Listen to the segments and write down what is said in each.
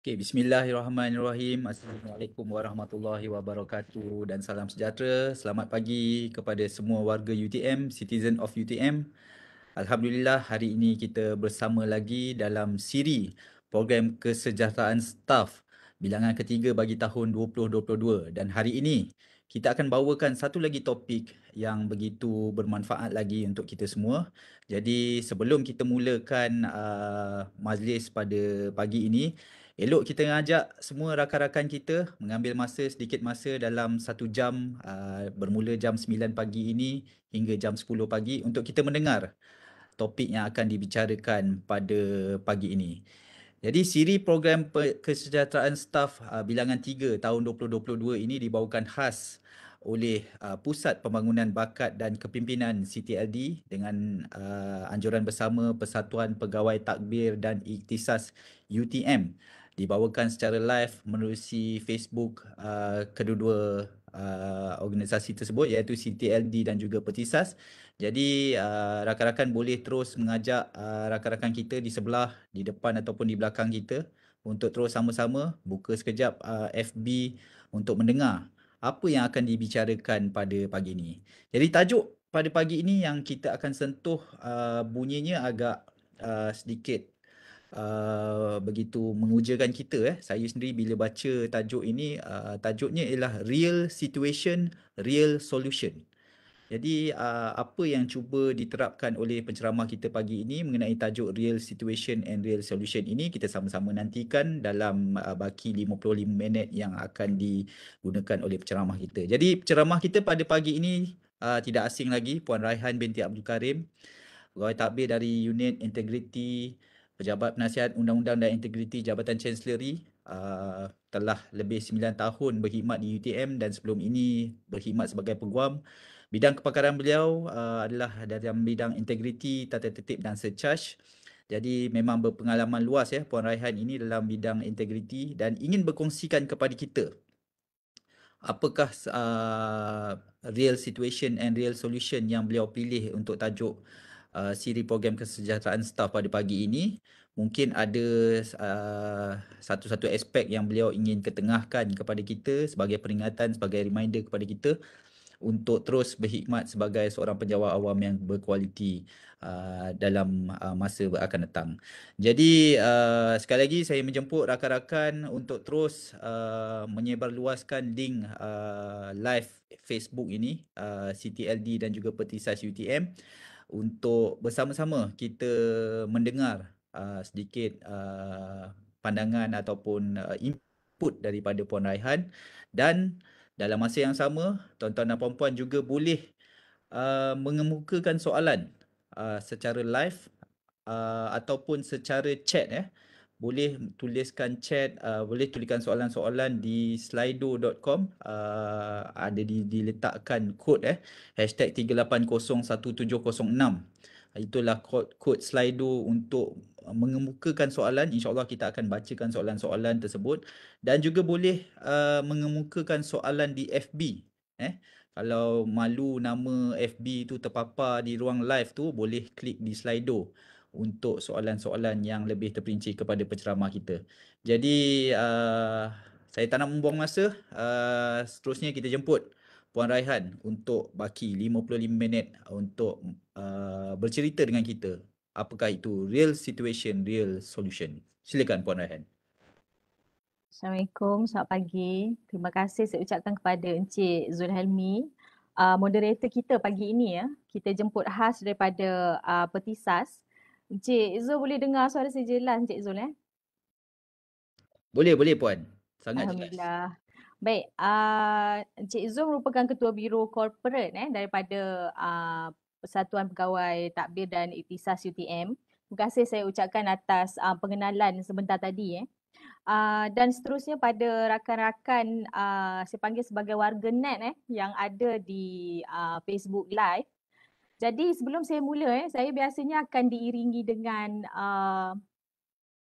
Okay, Bismillahirrahmanirrahim. Assalamualaikum warahmatullahi wabarakatuh dan salam sejahtera. Selamat pagi kepada semua warga UTM, citizen of UTM. Alhamdulillah hari ini kita bersama lagi dalam siri program kesejahteraan staff bilangan ketiga bagi tahun 2022 dan hari ini kita akan bawakan satu lagi topik yang begitu bermanfaat lagi untuk kita semua. Jadi sebelum kita mulakan uh, majlis pada pagi ini, Elok kita ajak semua rakan-rakan kita mengambil masa, sedikit masa dalam satu jam uh, bermula jam 9 pagi ini hingga jam 10 pagi untuk kita mendengar topik yang akan dibicarakan pada pagi ini. Jadi siri program kesejahteraan staf uh, ah, bilangan 3 tahun 2022 ini dibawakan khas oleh uh, Pusat Pembangunan Bakat dan Kepimpinan CTLD dengan uh, anjuran bersama Persatuan Pegawai Takbir dan Iktisas UTM dibawakan secara live melalui Facebook uh, kedua-dua uh, organisasi tersebut iaitu CTLD dan juga Petisas. Jadi uh, rakan-rakan boleh terus mengajak uh, rakan-rakan kita di sebelah, di depan ataupun di belakang kita untuk terus sama-sama buka sekejap uh, FB untuk mendengar apa yang akan dibicarakan pada pagi ini. Jadi tajuk pada pagi ini yang kita akan sentuh uh, bunyinya agak uh, sedikit uh, begitu mengujakan kita eh saya sendiri bila baca tajuk ini uh, tajuknya ialah real situation real solution jadi uh, apa yang cuba diterapkan oleh penceramah kita pagi ini mengenai tajuk real situation and real solution ini kita sama-sama nantikan dalam uh, baki 55 minit yang akan digunakan oleh penceramah kita. Jadi penceramah kita pada pagi ini uh, tidak asing lagi Puan Raihan binti Abdul Karim, pegawai tadbir dari unit integriti pejabat penasihat undang-undang dan integriti Jabatan Chancellery uh, telah lebih 9 tahun berkhidmat di UTM dan sebelum ini berkhidmat sebagai peguam. Bidang kepakaran beliau uh, adalah dalam bidang integriti, tata tertib dan surcharge. Jadi memang berpengalaman luas ya Puan Raihan ini dalam bidang integriti dan ingin berkongsikan kepada kita apakah uh, real situation and real solution yang beliau pilih untuk tajuk uh, siri program kesejahteraan staf pada pagi ini. Mungkin ada uh, satu-satu aspek yang beliau ingin ketengahkan kepada kita sebagai peringatan, sebagai reminder kepada kita untuk terus berkhidmat sebagai seorang penjawab awam yang berkualiti uh, dalam uh, masa akan datang. Jadi uh, sekali lagi saya menjemput rakan-rakan untuk terus uh, menyebarluaskan link uh, live Facebook ini uh, CTLD dan juga Petisas UTM untuk bersama-sama kita mendengar uh, sedikit uh, pandangan ataupun uh, input daripada Puan Raihan dan dalam masa yang sama tuan-tuan dan puan-puan juga boleh uh, mengemukakan soalan uh, secara live uh, ataupun secara chat ya eh boleh tuliskan chat, uh, boleh tuliskan soalan-soalan di slido.com uh, ada di, diletakkan kod eh hashtag 3801706 itulah kod, kod slido untuk mengemukakan soalan insyaAllah kita akan bacakan soalan-soalan tersebut dan juga boleh uh, mengemukakan soalan di FB eh kalau malu nama FB tu terpapar di ruang live tu boleh klik di slido untuk soalan-soalan yang lebih terperinci kepada penceramah kita. Jadi uh, saya tak nak membuang masa, uh, seterusnya kita jemput Puan Raihan untuk baki 55 minit untuk uh, bercerita dengan kita apakah itu real situation, real solution. Silakan Puan Raihan. Assalamualaikum, selamat pagi. Terima kasih saya ucapkan kepada Encik Zulhelmi, uh, moderator kita pagi ini ya. Kita jemput khas daripada uh, Petisas. Encik Zul boleh dengar suara saya jelas Encik Zul eh? Boleh, boleh Puan. Sangat Alhamdulillah. jelas. Baik, uh, Encik Zul merupakan Ketua Biro Corporate eh, daripada uh, Persatuan Pegawai Takbir dan Iktisas UTM. Terima kasih saya ucapkan atas uh, pengenalan sebentar tadi. Eh. Uh, dan seterusnya pada rakan-rakan uh, saya panggil sebagai warga net eh, yang ada di uh, Facebook Live. Jadi sebelum saya mula, eh, saya biasanya akan diiringi dengan uh,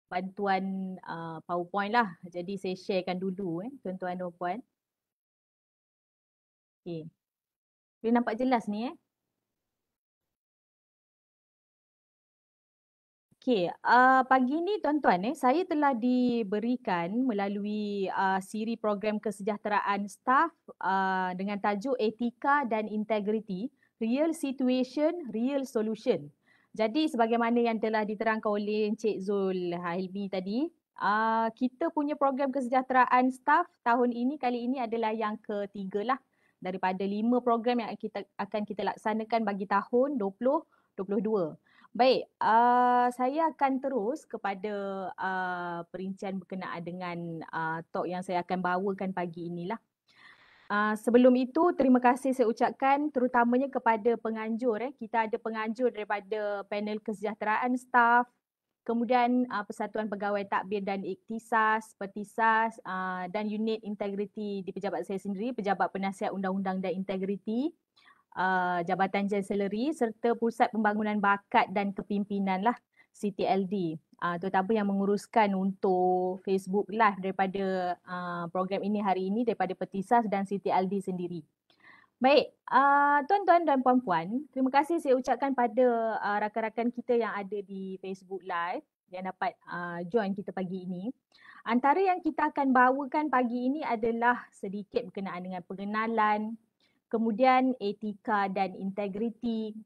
bantuan uh, PowerPoint lah. Jadi saya sharekan dulu eh, tuan-tuan dan puan. Okay. Boleh nampak jelas ni eh? Okay, uh, pagi ni tuan-tuan eh, saya telah diberikan melalui uh, siri program kesejahteraan staff uh, dengan tajuk etika dan integriti real situation, real solution. Jadi sebagaimana yang telah diterangkan oleh Encik Zul Hailmi tadi, ah, kita punya program kesejahteraan staff tahun ini kali ini adalah yang ketiga lah daripada lima program yang kita akan kita laksanakan bagi tahun 2022. Baik, uh, saya akan terus kepada uh, perincian berkenaan dengan uh, talk yang saya akan bawakan pagi inilah. Ah, sebelum itu terima kasih saya ucapkan terutamanya kepada penganjur eh. Kita ada penganjur daripada panel kesejahteraan staff kemudian uh, Persatuan Pegawai Takbir dan Iktisas, Pertisas uh, ah, dan unit integriti di pejabat saya sendiri, Pejabat Penasihat Undang-Undang dan Integriti, uh, Jabatan Chancellery serta Pusat Pembangunan Bakat dan Kepimpinan lah, CTLD uh, terutama yang menguruskan untuk Facebook Live daripada uh, program ini hari ini daripada Petisas dan Siti Aldi sendiri. Baik, uh, tuan-tuan dan puan-puan, terima kasih saya ucapkan pada uh, rakan-rakan kita yang ada di Facebook Live yang dapat uh, join kita pagi ini. Antara yang kita akan bawakan pagi ini adalah sedikit berkenaan dengan pengenalan, kemudian etika dan integriti,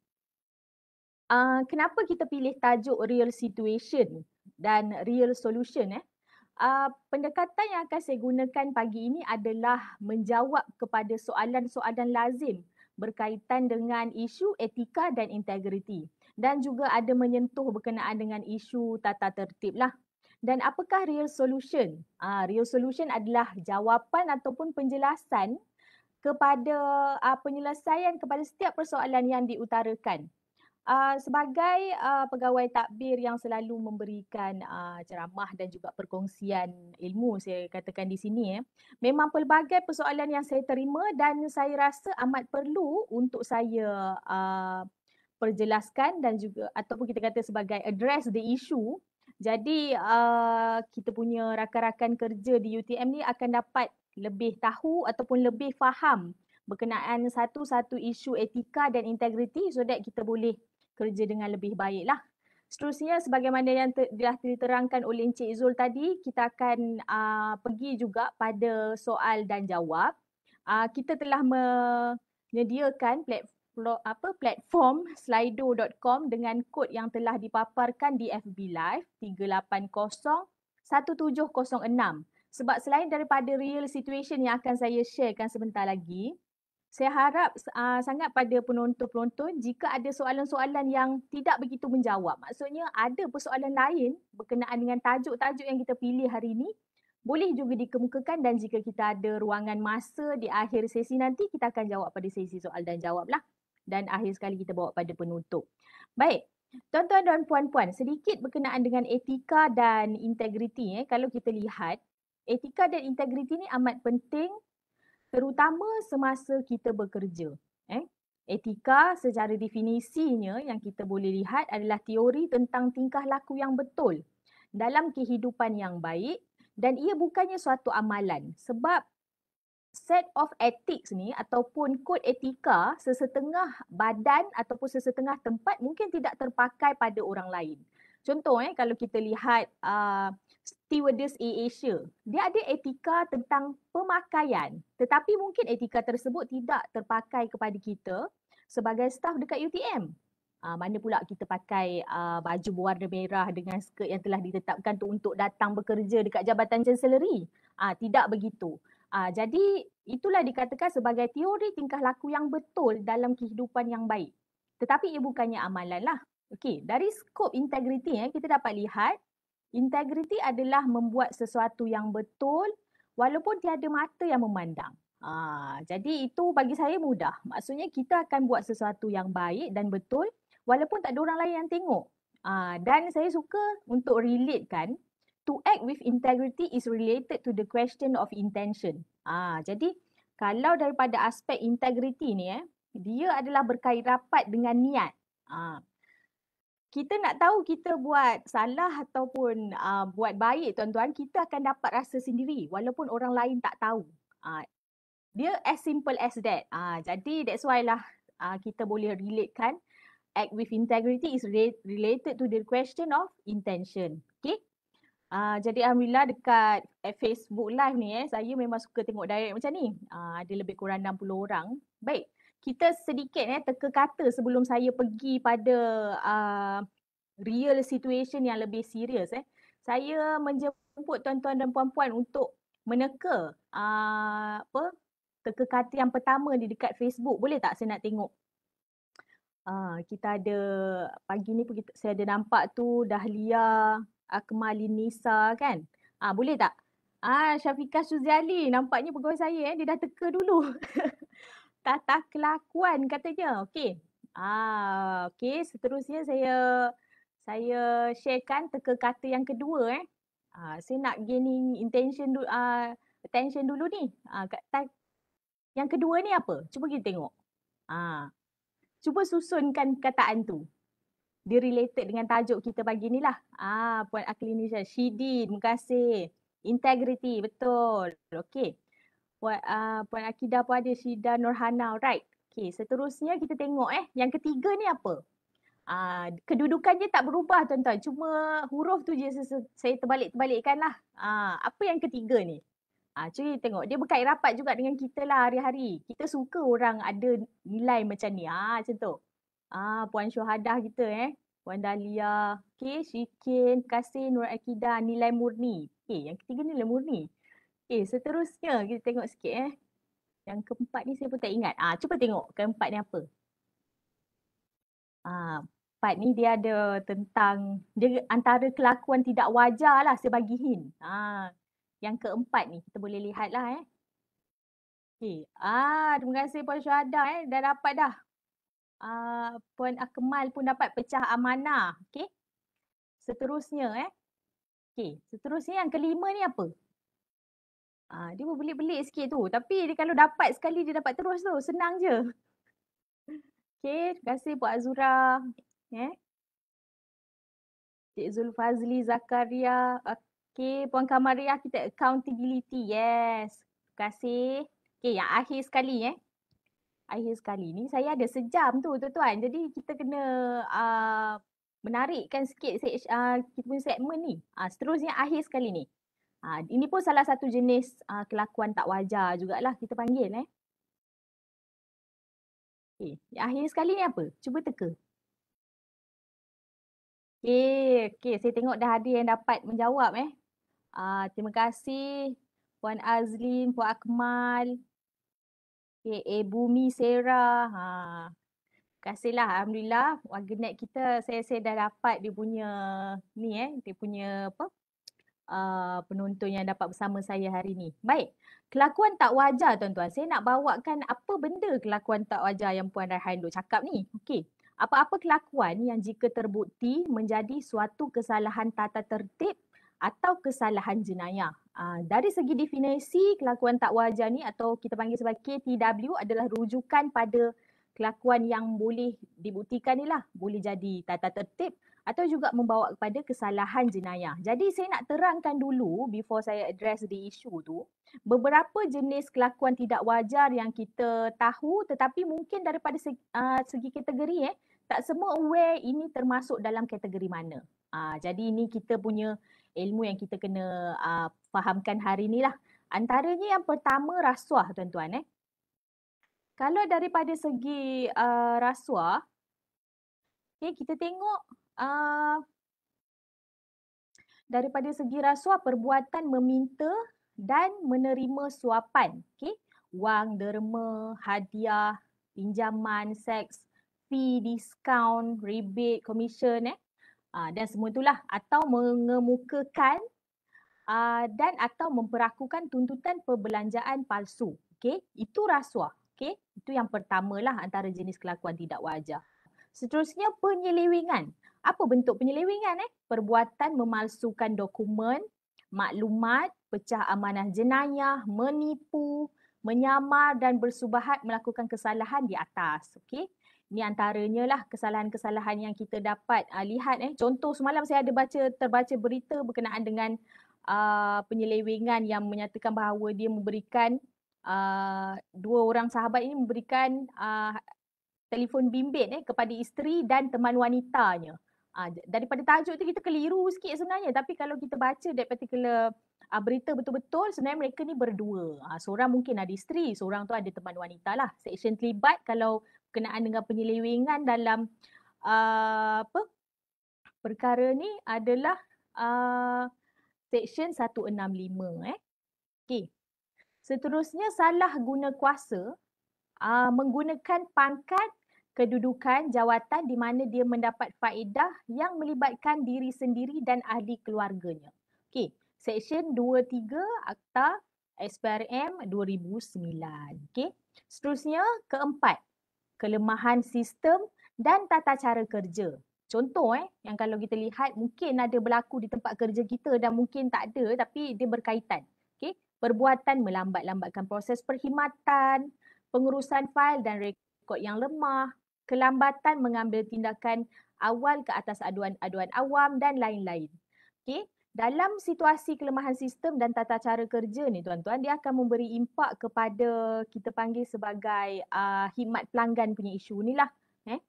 Ah, kenapa kita pilih tajuk real situation dan real solution eh? Uh, pendekatan yang akan saya gunakan pagi ini adalah menjawab kepada soalan-soalan lazim berkaitan dengan isu etika dan integriti dan juga ada menyentuh berkenaan dengan isu tata tertib lah. Dan apakah real solution? Uh, real solution adalah jawapan ataupun penjelasan kepada uh, penyelesaian kepada setiap persoalan yang diutarakan. Uh, sebagai uh, pegawai takbir yang selalu memberikan uh, ceramah dan juga perkongsian ilmu saya katakan di sini eh, memang pelbagai persoalan yang saya terima dan saya rasa amat perlu untuk saya uh, perjelaskan dan juga ataupun kita kata sebagai address the issue jadi uh, kita punya rakan-rakan kerja di UTM ni akan dapat lebih tahu ataupun lebih faham berkenaan satu-satu isu etika dan integriti so that kita boleh kerja dengan lebih baiklah. Seterusnya sebagaimana yang telah diterangkan oleh Encik Izul tadi, kita akan uh, pergi juga pada soal dan jawab. Uh, kita telah menyediakan platform, apa, platform slido.com dengan kod yang telah dipaparkan di FB Live 3801706. Sebab selain daripada real situation yang akan saya sharekan sebentar lagi, saya harap uh, sangat pada penonton-penonton jika ada soalan-soalan yang tidak begitu menjawab maksudnya ada persoalan lain berkenaan dengan tajuk-tajuk yang kita pilih hari ini boleh juga dikemukakan dan jika kita ada ruangan masa di akhir sesi nanti kita akan jawab pada sesi soal dan jawab lah dan akhir sekali kita bawa pada penutup. Baik, tuan-tuan dan puan-puan sedikit berkenaan dengan etika dan integriti eh. kalau kita lihat etika dan integriti ni amat penting terutama semasa kita bekerja. Eh? Etika secara definisinya yang kita boleh lihat adalah teori tentang tingkah laku yang betul dalam kehidupan yang baik dan ia bukannya suatu amalan sebab set of ethics ni ataupun kod etika sesetengah badan ataupun sesetengah tempat mungkin tidak terpakai pada orang lain. Contoh eh kalau kita lihat uh, stewardess Air Asia. Dia ada etika tentang pemakaian tetapi mungkin etika tersebut tidak terpakai kepada kita sebagai staff dekat UTM. Uh, ah, mana pula kita pakai uh, baju berwarna merah dengan skirt yang telah ditetapkan tu untuk datang bekerja dekat Jabatan Chancellery. Uh, tidak begitu. Uh, jadi itulah dikatakan sebagai teori tingkah laku yang betul dalam kehidupan yang baik. Tetapi ia bukannya amalan lah. Okey, dari skop integriti eh, kita dapat lihat Integriti adalah membuat sesuatu yang betul walaupun tiada mata yang memandang. Ha, jadi itu bagi saya mudah. Maksudnya kita akan buat sesuatu yang baik dan betul walaupun tak ada orang lain yang tengok. Ha, dan saya suka untuk relate kan, to act with integrity is related to the question of intention. Ha, jadi kalau daripada aspek integriti ni, eh, dia adalah berkait rapat dengan niat. Ha, kita nak tahu kita buat salah ataupun uh, buat baik tuan-tuan kita akan dapat rasa sendiri walaupun orang lain tak tahu uh, dia as simple as that uh, jadi that's why lah uh, kita boleh relate kan act with integrity is related to the question of intention okay Uh, jadi Alhamdulillah dekat eh, Facebook live ni eh, saya memang suka tengok direct macam ni. Uh, ada lebih kurang 60 orang. Baik, kita sedikit eh teka kata sebelum saya pergi pada uh, real situation yang lebih serius eh. Saya menjemput tuan-tuan dan puan-puan untuk meneka uh, apa teka kata yang pertama di dekat Facebook. Boleh tak saya nak tengok? Uh, kita ada pagi ni pun kita, saya ada nampak tu Dahlia Akmali Nisa kan. Ah uh, boleh tak? Ah uh, Syafiqah Suziali nampaknya pegawai saya eh dia dah teka dulu. tata kelakuan katanya. Okey. Ah, okey, seterusnya saya saya sharekan teka kata yang kedua eh. Ah, saya nak gaining intention dulu ah attention dulu ni. Ah, kata yang kedua ni apa? Cuba kita tengok. Ah. Cuba susunkan kataan tu. Dia related dengan tajuk kita pagi ni lah. Ah, Puan Aklinisha Shidin, terima kasih. Integrity, betul. Okey. Puan, uh, Puan Akidah pun ada Syida Nurhana, right? Okay, seterusnya kita tengok eh. Yang ketiga ni apa? Uh, kedudukan dia tak berubah tuan-tuan. Cuma huruf tu je saya terbalik-terbalikkan lah. Uh, apa yang ketiga ni? Ah, uh, tengok. Dia berkait rapat juga dengan kita lah hari-hari. Kita suka orang ada nilai macam ni. Ah, uh, macam tu. Ah, Puan Syuhadah kita eh. Puan Dahlia. Okay, Syikin, Kasih, Nur Akidah, nilai murni. Okay, yang ketiga nilai murni. Okay, eh, seterusnya kita tengok sikit eh. Yang keempat ni saya pun tak ingat. Ah, cuba tengok keempat ni apa. Ah, part ni dia ada tentang dia antara kelakuan tidak wajar lah saya bagi hint. Ah, yang keempat ni kita boleh lihat lah eh. Okay. Ah, terima kasih Puan Syuhada eh. Dah dapat dah. Ah, Puan Akmal pun dapat pecah amanah. Okay. Seterusnya eh. Okay. Seterusnya yang kelima ni apa? Ah, dia berbelit-belit sikit tu. Tapi dia kalau dapat sekali dia dapat terus tu. Senang je. Okay, terima kasih buat Azura. Eh? Cik Zulfazli Zakaria. Okay, Puan Kamaria kita accountability. Yes. Terima kasih. Okay, yang akhir sekali eh. Akhir sekali ni saya ada sejam tu tuan-tuan. Jadi kita kena uh, menarikkan sikit uh, kita punya segmen ni. Uh, seterusnya akhir sekali ni. Ha, ini pun salah satu jenis ha, kelakuan tak wajar jugalah kita panggil eh. Okay. Akhir sekali ni apa? Cuba teka. Okay, okay. saya tengok dah ada yang dapat menjawab eh. Uh, terima kasih Puan Azlin, Puan Akmal, okay, Ibu eh, Mi Sarah. Ha. kasihlah Alhamdulillah warga net kita saya, saya dah dapat dia punya ni eh, dia punya apa, uh, penonton yang dapat bersama saya hari ini. Baik, kelakuan tak wajar tuan-tuan. Saya nak bawakan apa benda kelakuan tak wajar yang Puan Raihan dulu cakap ni. Okey, apa-apa kelakuan yang jika terbukti menjadi suatu kesalahan tata tertib atau kesalahan jenayah. Uh, dari segi definisi kelakuan tak wajar ni atau kita panggil sebagai KTW adalah rujukan pada kelakuan yang boleh dibuktikan ni lah. Boleh jadi tata tertib, atau juga membawa kepada kesalahan jenayah. Jadi saya nak terangkan dulu before saya address the issue tu, beberapa jenis kelakuan tidak wajar yang kita tahu tetapi mungkin daripada segi, uh, segi kategori eh tak semua aware ini termasuk dalam kategori mana. Uh, jadi ini kita punya ilmu yang kita kena uh, fahamkan hari lah. Antaranya yang pertama rasuah tuan-tuan eh. Kalau daripada segi uh, rasuah, okay, eh, kita tengok Ah, daripada segi rasuah perbuatan meminta dan menerima suapan okey wang derma hadiah pinjaman seks fee discount rebate commission eh uh, dan semua itulah atau mengemukakan uh, dan atau memperakukan tuntutan perbelanjaan palsu okey itu rasuah okey itu yang pertamalah antara jenis kelakuan tidak wajar seterusnya penyelewengan apa bentuk penyelewengan eh perbuatan memalsukan dokumen maklumat pecah amanah jenayah menipu menyamar dan bersubahat melakukan kesalahan di atas okey ni antaranya lah kesalahan-kesalahan yang kita dapat uh, lihat eh contoh semalam saya ada baca terbaca berita berkenaan dengan uh, penyelewengan yang menyatakan bahawa dia memberikan uh, dua orang sahabat ini memberikan uh, telefon bimbit eh kepada isteri dan teman wanitanya. Uh, daripada tajuk tu kita keliru sikit sebenarnya tapi kalau kita baca that particular uh, berita betul-betul sebenarnya mereka ni berdua. Uh, seorang mungkin ada isteri, seorang tu ada teman wanita lah. Section Seksyen terlibat kalau berkenaan dengan penyelewengan dalam uh, apa perkara ni adalah uh, seksyen 165 eh. Okay. Seterusnya salah guna kuasa uh, menggunakan pangkat kedudukan jawatan di mana dia mendapat faedah yang melibatkan diri sendiri dan ahli keluarganya. Okey, Seksyen 23 Akta SPRM 2009. Okey. Seterusnya keempat, kelemahan sistem dan tata cara kerja. Contoh eh yang kalau kita lihat mungkin ada berlaku di tempat kerja kita dan mungkin tak ada tapi dia berkaitan. Okay, perbuatan melambat-lambatkan proses perkhidmatan, pengurusan fail dan rekod yang lemah, kelambatan mengambil tindakan awal ke atas aduan-aduan awam dan lain-lain. Okey, dalam situasi kelemahan sistem dan tata cara kerja ni tuan-tuan, dia akan memberi impak kepada kita panggil sebagai uh, ah, himat pelanggan punya isu ni lah. Eh?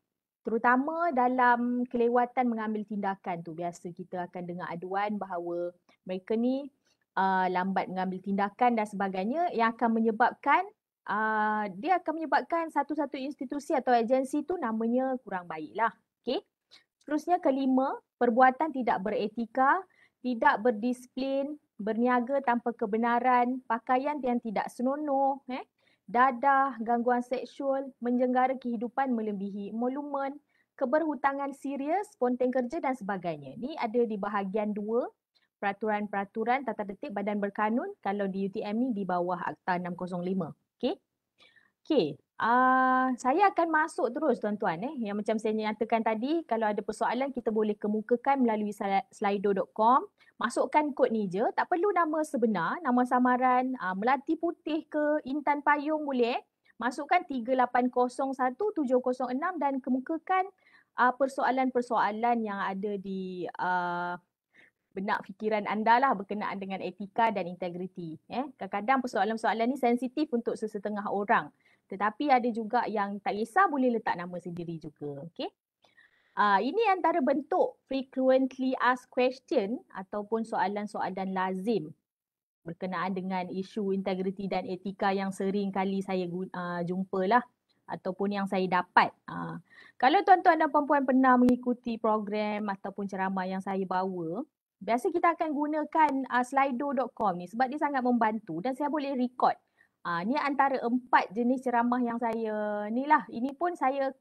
Terutama dalam kelewatan mengambil tindakan tu. Biasa kita akan dengar aduan bahawa mereka ni uh, lambat mengambil tindakan dan sebagainya yang akan menyebabkan uh, dia akan menyebabkan satu-satu institusi atau agensi tu namanya kurang baiklah. Okey. Seterusnya kelima, perbuatan tidak beretika, tidak berdisiplin, berniaga tanpa kebenaran, pakaian yang tidak senonoh, eh, dadah, gangguan seksual, menjenggara kehidupan melebihi monumen, keberhutangan serius, ponteng kerja dan sebagainya. Ini ada di bahagian dua, peraturan-peraturan tata tertib badan berkanun kalau di UTM ni di bawah Akta 605. Okay. Okay. Uh, ah, saya akan masuk terus tuan-tuan eh. Yang macam saya nyatakan tadi, kalau ada persoalan kita boleh kemukakan melalui slido.com. Masukkan kod ni je. Tak perlu nama sebenar, nama samaran uh, ah, Melati Putih ke Intan Payung boleh eh. Masukkan 3801706 dan kemukakan uh, persoalan-persoalan yang ada di uh, benak fikiran anda lah berkenaan dengan etika dan integriti. Eh? Kadang-kadang persoalan-persoalan ni sensitif untuk sesetengah orang. Tetapi ada juga yang tak kisah boleh letak nama sendiri juga. Okay? Uh, ah, ini antara bentuk frequently asked question ataupun soalan-soalan lazim berkenaan dengan isu integriti dan etika yang sering kali saya uh, jumpa lah ataupun yang saya dapat. Uh, kalau tuan-tuan dan puan-puan pernah mengikuti program ataupun ceramah yang saya bawa, biasa kita akan gunakan uh, ah, slido.com ni sebab dia sangat membantu dan saya boleh record. Uh, ni antara empat jenis ceramah yang saya ni lah. Ini pun saya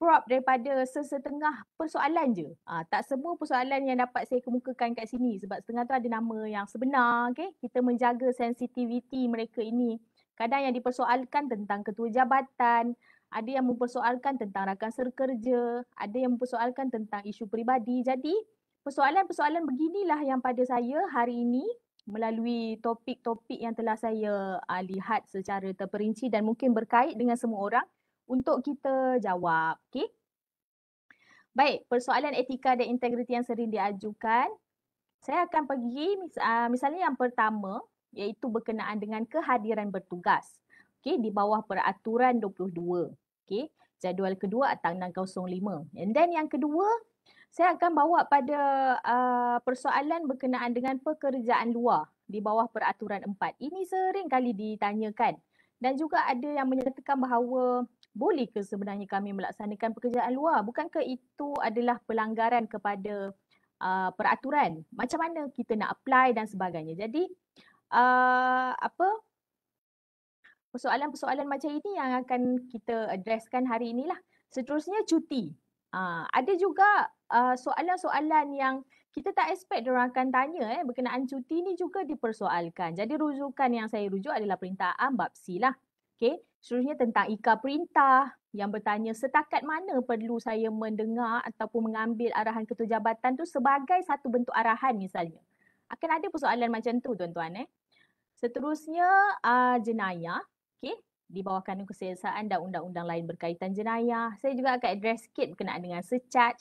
crop daripada sesetengah persoalan je. Uh, tak semua persoalan yang dapat saya kemukakan kat sini sebab setengah tu ada nama yang sebenar. Okay? Kita menjaga sensitiviti mereka ini. Kadang yang dipersoalkan tentang ketua jabatan, ada yang mempersoalkan tentang rakan serkerja, ada yang mempersoalkan tentang isu peribadi. Jadi persoalan-persoalan beginilah yang pada saya hari ini melalui topik-topik yang telah saya uh, lihat secara terperinci dan mungkin berkait dengan semua orang untuk kita jawab. Okay? Baik, persoalan etika dan integriti yang sering diajukan. Saya akan pergi uh, misalnya yang pertama iaitu berkenaan dengan kehadiran bertugas. Okay, di bawah peraturan 22. Okay, jadual kedua atau 605. And then yang kedua, saya akan bawa pada uh, persoalan berkenaan dengan pekerjaan luar di bawah peraturan 4. Ini sering kali ditanyakan dan juga ada yang menyatakan bahawa boleh ke sebenarnya kami melaksanakan pekerjaan luar? Bukankah itu adalah pelanggaran kepada uh, peraturan? Macam mana kita nak apply dan sebagainya. Jadi uh, apa persoalan-persoalan macam ini yang akan kita addresskan hari inilah. Seterusnya cuti. Uh, ada juga uh, soalan-soalan yang kita tak expect dia orang akan tanya eh, berkenaan cuti ni juga dipersoalkan. Jadi rujukan yang saya rujuk adalah perintahan babsi lah. Okay. Seluruhnya tentang ika perintah yang bertanya setakat mana perlu saya mendengar ataupun mengambil arahan ketua jabatan tu sebagai satu bentuk arahan misalnya. Akan ada persoalan macam tu tuan-tuan eh. Seterusnya uh, jenayah. Okay di bawah kanun keselesaan dan undang-undang lain berkaitan jenayah. Saya juga akan address sikit berkenaan dengan secat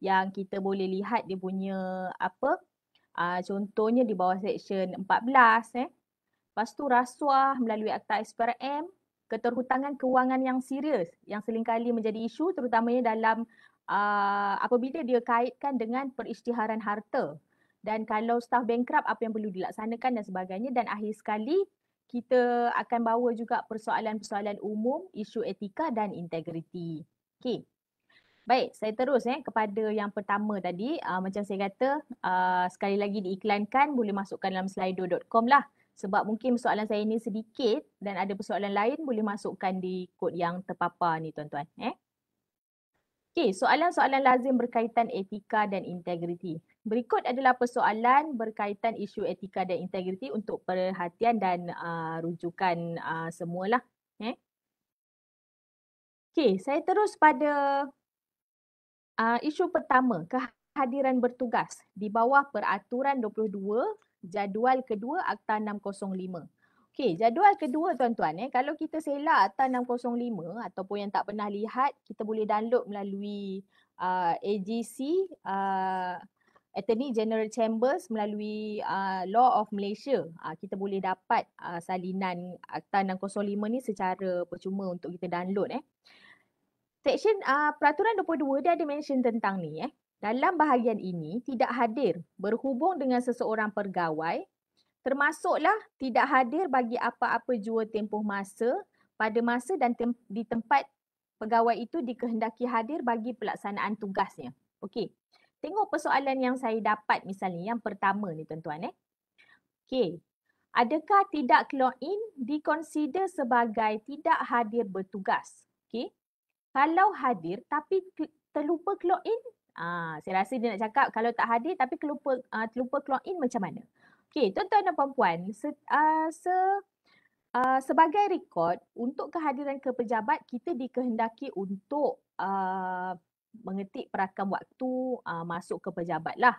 yang kita boleh lihat dia punya apa uh, contohnya di bawah section 14 eh. Lepas tu rasuah melalui akta SPRM, keterhutangan kewangan yang serius yang selingkali menjadi isu terutamanya dalam uh, apabila dia kaitkan dengan perisytiharan harta dan kalau staff bankrupt apa yang perlu dilaksanakan dan sebagainya dan akhir sekali kita akan bawa juga persoalan-persoalan umum, isu etika dan integriti. Okey. Baik, saya terus eh kepada yang pertama tadi, uh, macam saya kata, uh, sekali lagi diiklankan boleh masukkan dalam slido.com lah. Sebab mungkin persoalan saya ini sedikit dan ada persoalan lain boleh masukkan di kod yang terpapar ni tuan-tuan, eh. Okey, soalan-soalan lazim berkaitan etika dan integriti. Berikut adalah persoalan berkaitan isu etika dan integriti untuk perhatian dan uh, rujukan uh, semualah. Eh? Okey, saya terus pada uh, isu pertama, kehadiran bertugas di bawah peraturan 22 jadual kedua Akta 605. Okay, jadual kedua tuan-tuan eh kalau kita selah Akta 605 ataupun yang tak pernah lihat, kita boleh download melalui uh, AGC uh, Attorney General Chambers melalui uh, Law of Malaysia uh, kita boleh dapat uh, salinan Akta uh, 605 ni secara percuma untuk kita download eh. Section uh, Peraturan 22 dia ada mention tentang ni eh. Dalam bahagian ini tidak hadir berhubung dengan seseorang pegawai, termasuklah tidak hadir bagi apa-apa jua tempoh masa pada masa dan tem- di tempat pegawai itu dikehendaki hadir bagi pelaksanaan tugasnya. Okey. Tengok persoalan yang saya dapat misalnya yang pertama ni tuan-tuan eh. Okey. Adakah tidak keluar in dikonsider sebagai tidak hadir bertugas? Okey. Kalau hadir tapi terlupa keluar in, aa, ah, saya rasa dia nak cakap kalau tak hadir tapi ah, terlupa, aa, terlupa keluar in macam mana? Okey, tuan-tuan dan puan-puan, se, aa, ah, se Uh, sebagai rekod, untuk kehadiran ke pejabat, kita dikehendaki untuk uh, mengetik perakam waktu uh, masuk ke pejabat lah.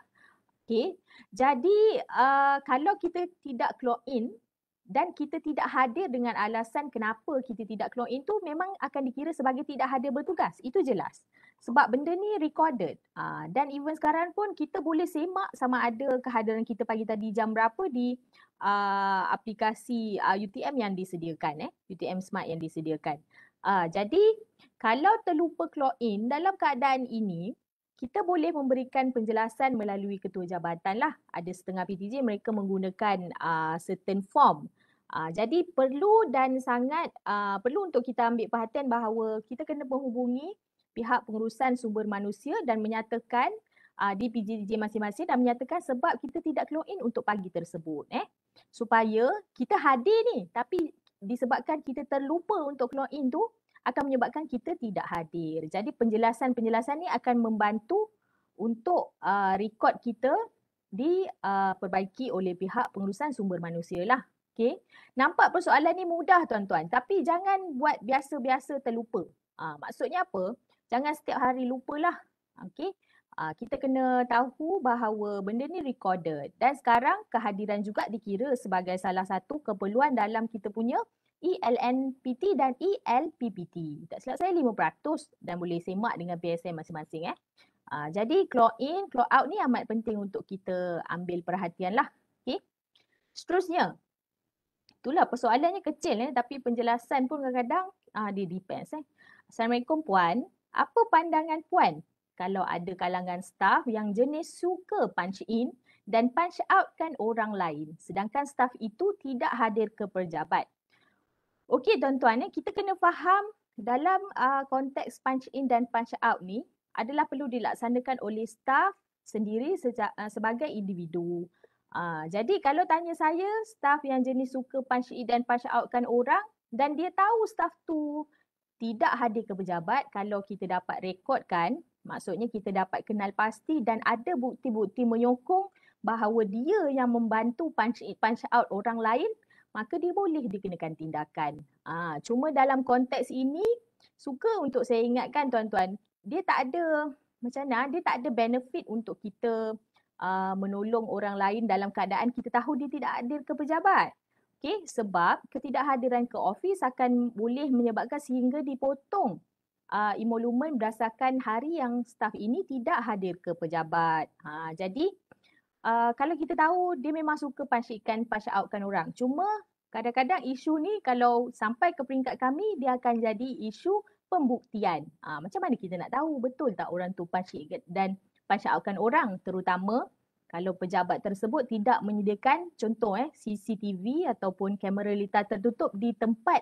Okay. Jadi uh, kalau kita tidak clock in dan kita tidak hadir dengan alasan kenapa kita tidak clock in tu memang akan dikira sebagai tidak hadir bertugas. Itu jelas. Sebab benda ni recorded. Uh, dan even sekarang pun kita boleh semak sama ada kehadiran kita pagi tadi jam berapa di uh, aplikasi uh, UTM yang disediakan. Eh? UTM Smart yang disediakan. Uh, jadi kalau terlupa clock in dalam keadaan ini kita boleh memberikan penjelasan melalui ketua jabatan lah. Ada setengah PTJ mereka menggunakan uh, certain form. Uh, jadi perlu dan sangat uh, perlu untuk kita ambil perhatian bahawa kita kena menghubungi pihak pengurusan sumber manusia dan menyatakan uh, di PJJ masing-masing dan menyatakan sebab kita tidak clock in untuk pagi tersebut. Eh? Supaya kita hadir ni tapi disebabkan kita terlupa untuk log in tu akan menyebabkan kita tidak hadir. Jadi penjelasan-penjelasan ni akan membantu untuk uh, rekod kita diperbaiki uh, oleh pihak pengurusan sumber manusia lah. Okay. Nampak persoalan ni mudah tuan-tuan tapi jangan buat biasa-biasa terlupa. Uh, maksudnya apa? Jangan setiap hari lupalah. Okay. Uh, kita kena tahu bahawa benda ni recorded dan sekarang kehadiran juga dikira sebagai salah satu keperluan dalam kita punya ELNPT dan ELPPT. Tak silap saya 5% dan boleh semak dengan PSM masing-masing eh. Uh, jadi clock in, clock out ni amat penting untuk kita ambil perhatian lah. Okay. Seterusnya, itulah persoalannya kecil eh, tapi penjelasan pun kadang-kadang uh, dia depends eh. Assalamualaikum Puan. Apa pandangan Puan kalau ada kalangan staff yang jenis suka punch in dan punch out kan orang lain sedangkan staff itu tidak hadir ke perjabat. Okey tuan-tuan, eh, kita kena faham dalam uh, konteks punch in dan punch out ni adalah perlu dilaksanakan oleh staff sendiri seja- uh, sebagai individu. Uh, jadi kalau tanya saya, staff yang jenis suka punch in dan punch out kan orang dan dia tahu staff tu tidak hadir ke pejabat kalau kita dapat rekodkan Maksudnya kita dapat kenal pasti dan ada bukti-bukti menyokong bahawa dia yang membantu punch in, punch out orang lain, maka dia boleh dikenakan tindakan. Ha, cuma dalam konteks ini, suka untuk saya ingatkan tuan-tuan, dia tak ada macam mana, dia tak ada benefit untuk kita uh, menolong orang lain dalam keadaan kita tahu dia tidak hadir ke pejabat. Okay, sebab ketidakhadiran ke office akan boleh menyebabkan sehingga dipotong uh, emolument berdasarkan hari yang staf ini tidak hadir ke pejabat. Uh, jadi uh, kalau kita tahu dia memang suka pasyikan, pasy outkan orang. Cuma kadang-kadang isu ni kalau sampai ke peringkat kami dia akan jadi isu pembuktian. Uh, macam mana kita nak tahu betul tak orang tu pasyik dan pasy outkan orang terutama kalau pejabat tersebut tidak menyediakan contoh eh CCTV ataupun kamera litar tertutup di tempat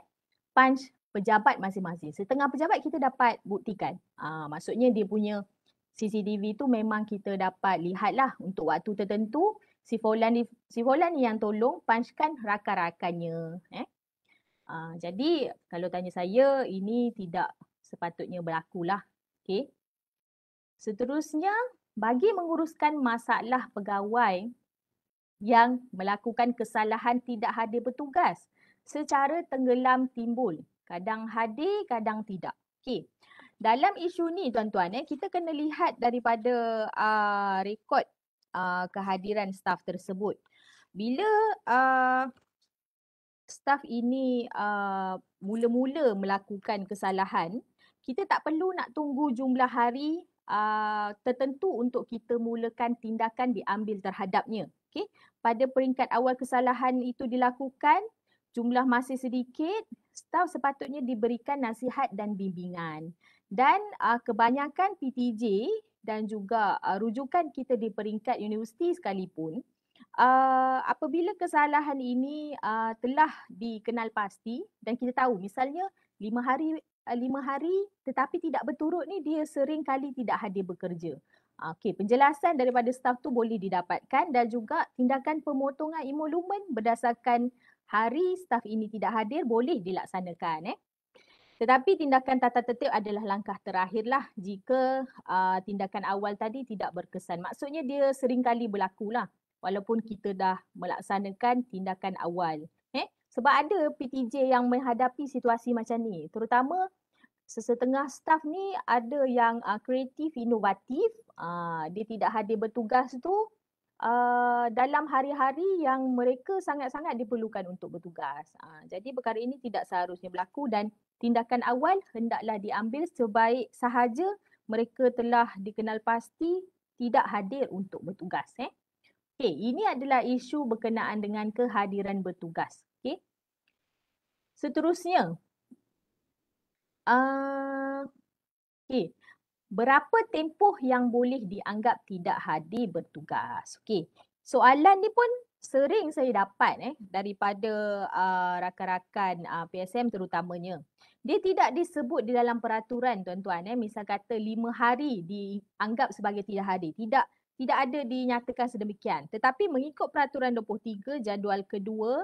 punch pejabat masing-masing. Setengah pejabat kita dapat buktikan. Uh, maksudnya dia punya CCTV tu memang kita dapat lihatlah untuk waktu tertentu si Fulan ni, si Fulan yang tolong punchkan rakan-rakannya. Eh? Uh, jadi kalau tanya saya ini tidak sepatutnya berlaku lah. Okay. Seterusnya bagi menguruskan masalah pegawai yang melakukan kesalahan tidak hadir bertugas secara tenggelam timbul kadang hadir kadang tidak okey dalam isu ni tuan-tuan eh kita kena lihat daripada uh, rekod uh, kehadiran staf tersebut bila uh, staff ini uh, mula-mula melakukan kesalahan kita tak perlu nak tunggu jumlah hari Uh, tertentu untuk kita mulakan tindakan diambil terhadapnya. Okay. Pada peringkat awal kesalahan itu dilakukan, jumlah masih sedikit, staf sepatutnya diberikan nasihat dan bimbingan. Dan uh, kebanyakan PTJ dan juga uh, rujukan kita di peringkat universiti sekalipun, uh, apabila kesalahan ini uh, telah dikenal pasti dan kita tahu misalnya lima hari lima hari tetapi tidak berturut ni dia sering kali tidak hadir bekerja. Okey, penjelasan daripada staf tu boleh didapatkan dan juga tindakan pemotongan emolumen berdasarkan hari staf ini tidak hadir boleh dilaksanakan eh tetapi tindakan tata tertib adalah langkah terakhirlah jika uh, tindakan awal tadi tidak berkesan maksudnya dia seringkali berlaku lah walaupun kita dah melaksanakan tindakan awal eh sebab ada PTJ yang menghadapi situasi macam ni terutama sesetengah staf ni ada yang uh, kreatif inovatif uh, dia tidak hadir bertugas tu uh, dalam hari-hari yang mereka sangat-sangat diperlukan untuk bertugas. Uh, jadi perkara ini tidak seharusnya berlaku dan tindakan awal hendaklah diambil sebaik sahaja mereka telah dikenal pasti tidak hadir untuk bertugas. Eh? Okay, ini adalah isu berkenaan dengan kehadiran bertugas. Okay. Seterusnya, uh, eh, okay berapa tempoh yang boleh dianggap tidak hadir bertugas. Okey. Soalan ni pun sering saya dapat eh daripada ah, rakan-rakan uh, ah, PSM terutamanya. Dia tidak disebut di dalam peraturan tuan-tuan eh misal kata lima hari dianggap sebagai tidak hadir. Tidak tidak ada dinyatakan sedemikian. Tetapi mengikut peraturan 23 jadual kedua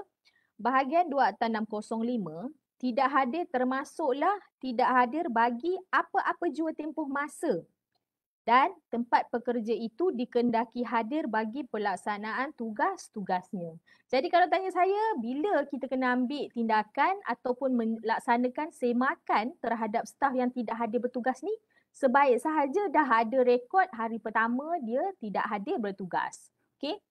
bahagian 2 akta 605 tidak hadir termasuklah tidak hadir bagi apa-apa jua tempoh masa dan tempat pekerja itu dikendaki hadir bagi pelaksanaan tugas-tugasnya. Jadi kalau tanya saya, bila kita kena ambil tindakan ataupun melaksanakan semakan terhadap staf yang tidak hadir bertugas ni? Sebaik sahaja dah ada rekod hari pertama dia tidak hadir bertugas. Okay?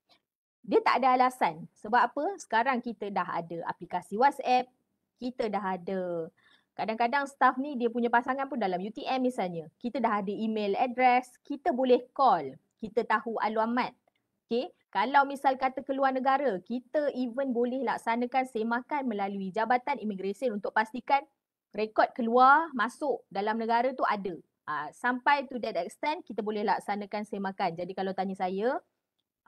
Dia tak ada alasan. Sebab apa? Sekarang kita dah ada aplikasi WhatsApp, kita dah ada. Kadang-kadang staff ni dia punya pasangan pun dalam UTM misalnya. Kita dah ada email address, kita boleh call. Kita tahu alamat. Okay. Kalau misal kata keluar negara, kita even boleh laksanakan semakan melalui Jabatan imigresen untuk pastikan rekod keluar masuk dalam negara tu ada. Uh, sampai to that extent, kita boleh laksanakan semakan. Jadi kalau tanya saya,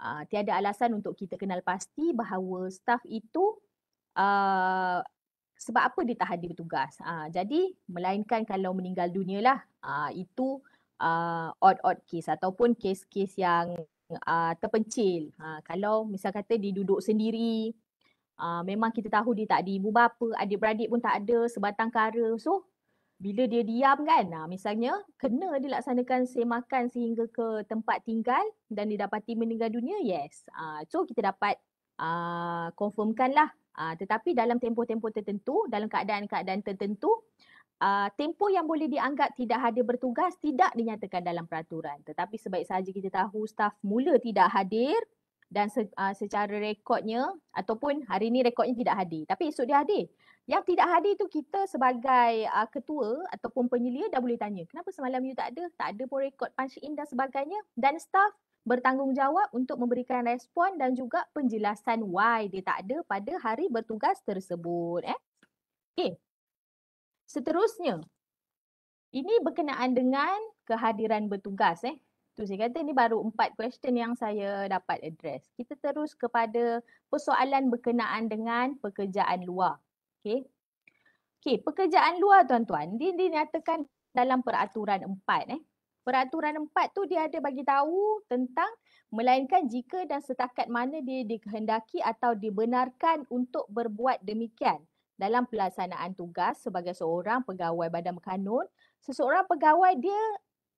uh, tiada alasan untuk kita kenal pasti bahawa staff itu uh, sebab apa dia tak hadir bertugas. Ha, jadi melainkan kalau meninggal dunia lah ha, itu uh, odd-odd case ataupun kes-kes yang uh, terpencil. Ha, kalau misal kata dia duduk sendiri, ha, memang kita tahu dia tak ada ibu bapa, adik-beradik pun tak ada, sebatang kara. So bila dia diam kan, ha, misalnya kena dilaksanakan semakan sehingga ke tempat tinggal dan didapati meninggal dunia, yes. Ha, so kita dapat uh, confirmkan lah Uh, tetapi dalam tempoh-tempoh tertentu, dalam keadaan-keadaan tertentu, uh, tempoh yang boleh dianggap tidak hadir bertugas tidak dinyatakan dalam peraturan. Tetapi sebaik sahaja kita tahu staf mula tidak hadir dan se- uh, secara rekodnya ataupun hari ini rekodnya tidak hadir. Tapi esok dia hadir. Yang tidak hadir itu kita sebagai uh, ketua ataupun penyelia dah boleh tanya. Kenapa semalam you tak ada? Tak ada pun rekod punch in dan sebagainya. Dan staff bertanggungjawab untuk memberikan respon dan juga penjelasan why dia tak ada pada hari bertugas tersebut. Eh? Okay. Seterusnya, ini berkenaan dengan kehadiran bertugas. Eh? Tu saya kata ini baru empat question yang saya dapat address. Kita terus kepada persoalan berkenaan dengan pekerjaan luar. Okay. Okay, pekerjaan luar tuan-tuan, dia dinyatakan dalam peraturan empat. Eh peraturan empat tu dia ada bagi tahu tentang melainkan jika dan setakat mana dia dikehendaki atau dibenarkan untuk berbuat demikian dalam pelaksanaan tugas sebagai seorang pegawai badan berkanun seseorang pegawai dia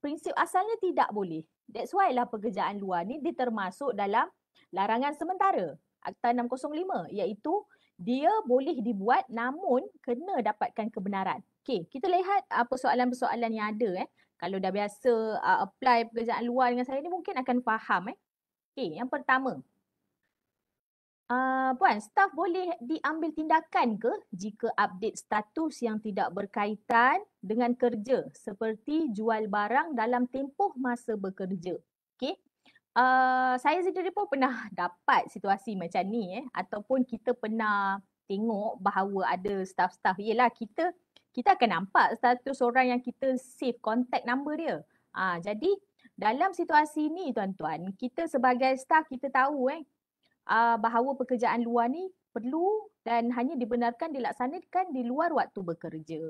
prinsip asalnya tidak boleh that's why lah pekerjaan luar ni dia termasuk dalam larangan sementara akta 605 iaitu dia boleh dibuat namun kena dapatkan kebenaran Okay, kita lihat apa ah, soalan-soalan yang ada eh kalau dah biasa uh, apply pekerjaan luar dengan saya ni mungkin akan faham eh. Okay, yang pertama. Uh, Puan, staff boleh diambil tindakan ke jika update status yang tidak berkaitan dengan kerja seperti jual barang dalam tempoh masa bekerja? Okay. Uh, saya sendiri pun pernah dapat situasi macam ni eh. Ataupun kita pernah tengok bahawa ada staff-staff. Yelah kita kita akan nampak status orang yang kita save contact number dia. Ha, jadi dalam situasi ni tuan-tuan, kita sebagai staff kita tahu eh ah, bahawa pekerjaan luar ni perlu dan hanya dibenarkan dilaksanakan di luar waktu bekerja.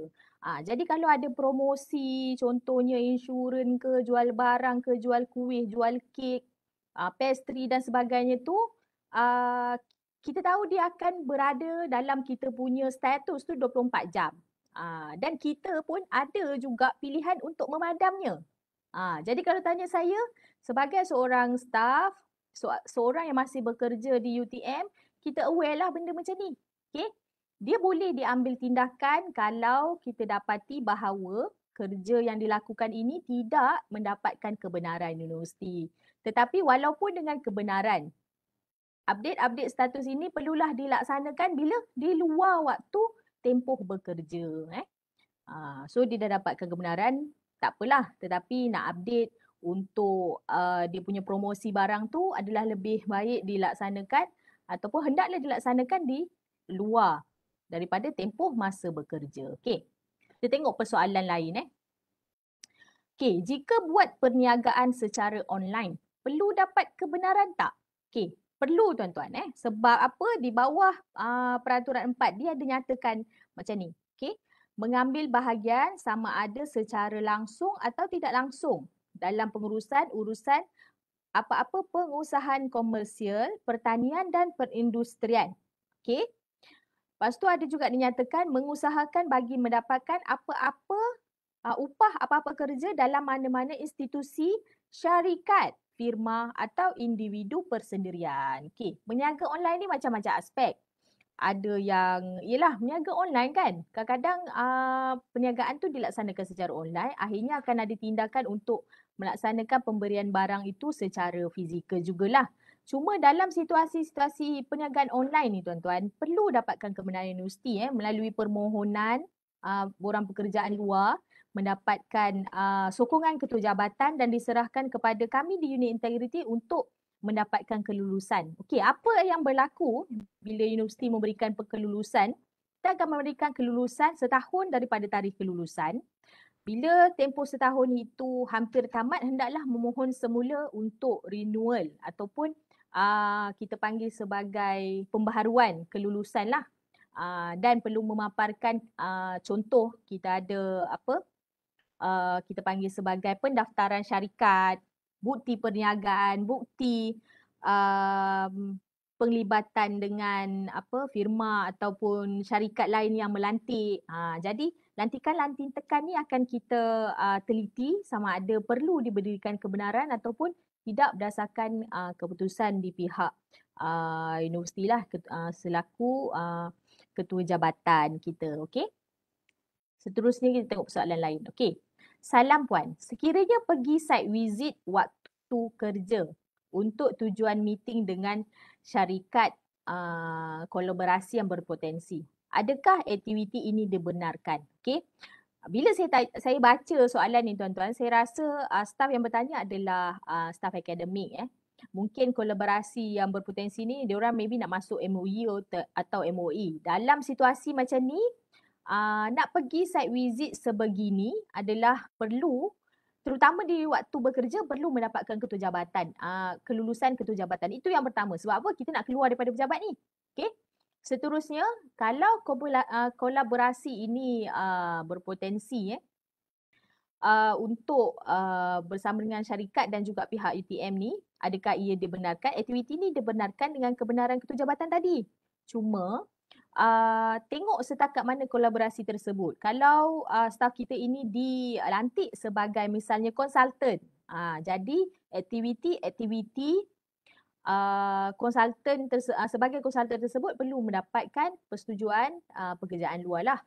Ha, jadi kalau ada promosi contohnya insurans ke, jual barang ke, jual kuih, jual kek, pastry dan sebagainya tu kita tahu dia akan berada dalam kita punya status tu 24 jam. Aa, ah, dan kita pun ada juga pilihan untuk memadamnya. Aa, ah, jadi kalau tanya saya, sebagai seorang staff, so, seorang yang masih bekerja di UTM, kita aware lah benda macam ni. Okay? Dia boleh diambil tindakan kalau kita dapati bahawa kerja yang dilakukan ini tidak mendapatkan kebenaran universiti. Tetapi walaupun dengan kebenaran, update-update status ini perlulah dilaksanakan bila di luar waktu tempoh bekerja eh. Uh, so dia dah dapatkan kebenaran, tak apalah. Tetapi nak update untuk uh, dia punya promosi barang tu adalah lebih baik dilaksanakan ataupun hendaklah dilaksanakan di luar daripada tempoh masa bekerja. Okey. Kita tengok persoalan lain eh. Okey, jika buat perniagaan secara online, perlu dapat kebenaran tak? Okey, perlu tuan-tuan eh sebab apa di bawah uh, peraturan 4 dia ada nyatakan macam ni okey mengambil bahagian sama ada secara langsung atau tidak langsung dalam pengurusan urusan apa-apa pengusahaan komersial, pertanian dan perindustrian. Okey. Lepas tu ada juga dinyatakan mengusahakan bagi mendapatkan apa-apa uh, upah apa-apa kerja dalam mana-mana institusi syarikat firma atau individu persendirian. Okey, berniaga online ni macam-macam aspek. Ada yang, yelah, berniaga online kan. Kadang-kadang ah, perniagaan tu dilaksanakan secara online, akhirnya akan ada tindakan untuk melaksanakan pemberian barang itu secara fizikal jugalah. Cuma dalam situasi-situasi perniagaan online ni tuan-tuan, perlu dapatkan kebenaran universiti eh, melalui permohonan uh, orang pekerjaan luar mendapatkan uh, sokongan ketua jabatan dan diserahkan kepada kami di unit integriti untuk mendapatkan kelulusan. Okey, apa yang berlaku bila universiti memberikan kelulusan? Kita akan memberikan kelulusan setahun daripada tarikh kelulusan. Bila tempoh setahun itu hampir tamat, hendaklah memohon semula untuk renewal ataupun uh, kita panggil sebagai pembaharuan kelulusan lah. Uh, dan perlu memaparkan uh, contoh kita ada apa uh, kita panggil sebagai pendaftaran syarikat, bukti perniagaan, bukti um, penglibatan dengan apa firma ataupun syarikat lain yang melantik. Uh, jadi lantikan lantin tekan ni akan kita uh, teliti sama ada perlu diberikan kebenaran ataupun tidak berdasarkan uh, keputusan di pihak uh, universiti lah uh, selaku uh, ketua jabatan kita. Okey. Seterusnya kita tengok persoalan lain. Okey. Salam Puan, sekiranya pergi site visit waktu kerja untuk tujuan meeting dengan syarikat uh, kolaborasi yang berpotensi, adakah aktiviti ini dibenarkan? Okey. Bila saya, saya baca soalan ni tuan-tuan, saya rasa uh, staff yang bertanya adalah uh, staff akademik. Eh. Mungkin kolaborasi yang berpotensi ni, orang maybe nak masuk MOU e atau MOE. Dalam situasi macam ni, uh, nak pergi site visit sebegini adalah perlu terutama di waktu bekerja perlu mendapatkan ketua jabatan uh, kelulusan ketua jabatan itu yang pertama sebab apa kita nak keluar daripada pejabat ni okay seterusnya kalau ah, kolaborasi ini uh, berpotensi eh Uh, untuk uh, bersama dengan syarikat dan juga pihak UTM ni adakah ia dibenarkan aktiviti ni dibenarkan dengan kebenaran ketua jabatan tadi cuma Ah, tengok setakat mana kolaborasi tersebut. Kalau uh, staff kita ini dilantik sebagai misalnya konsultan, uh, jadi aktiviti-aktiviti konsultan uh, uh, sebagai konsultan tersebut perlu mendapatkan persetujuan uh, pekerjaan luar lah.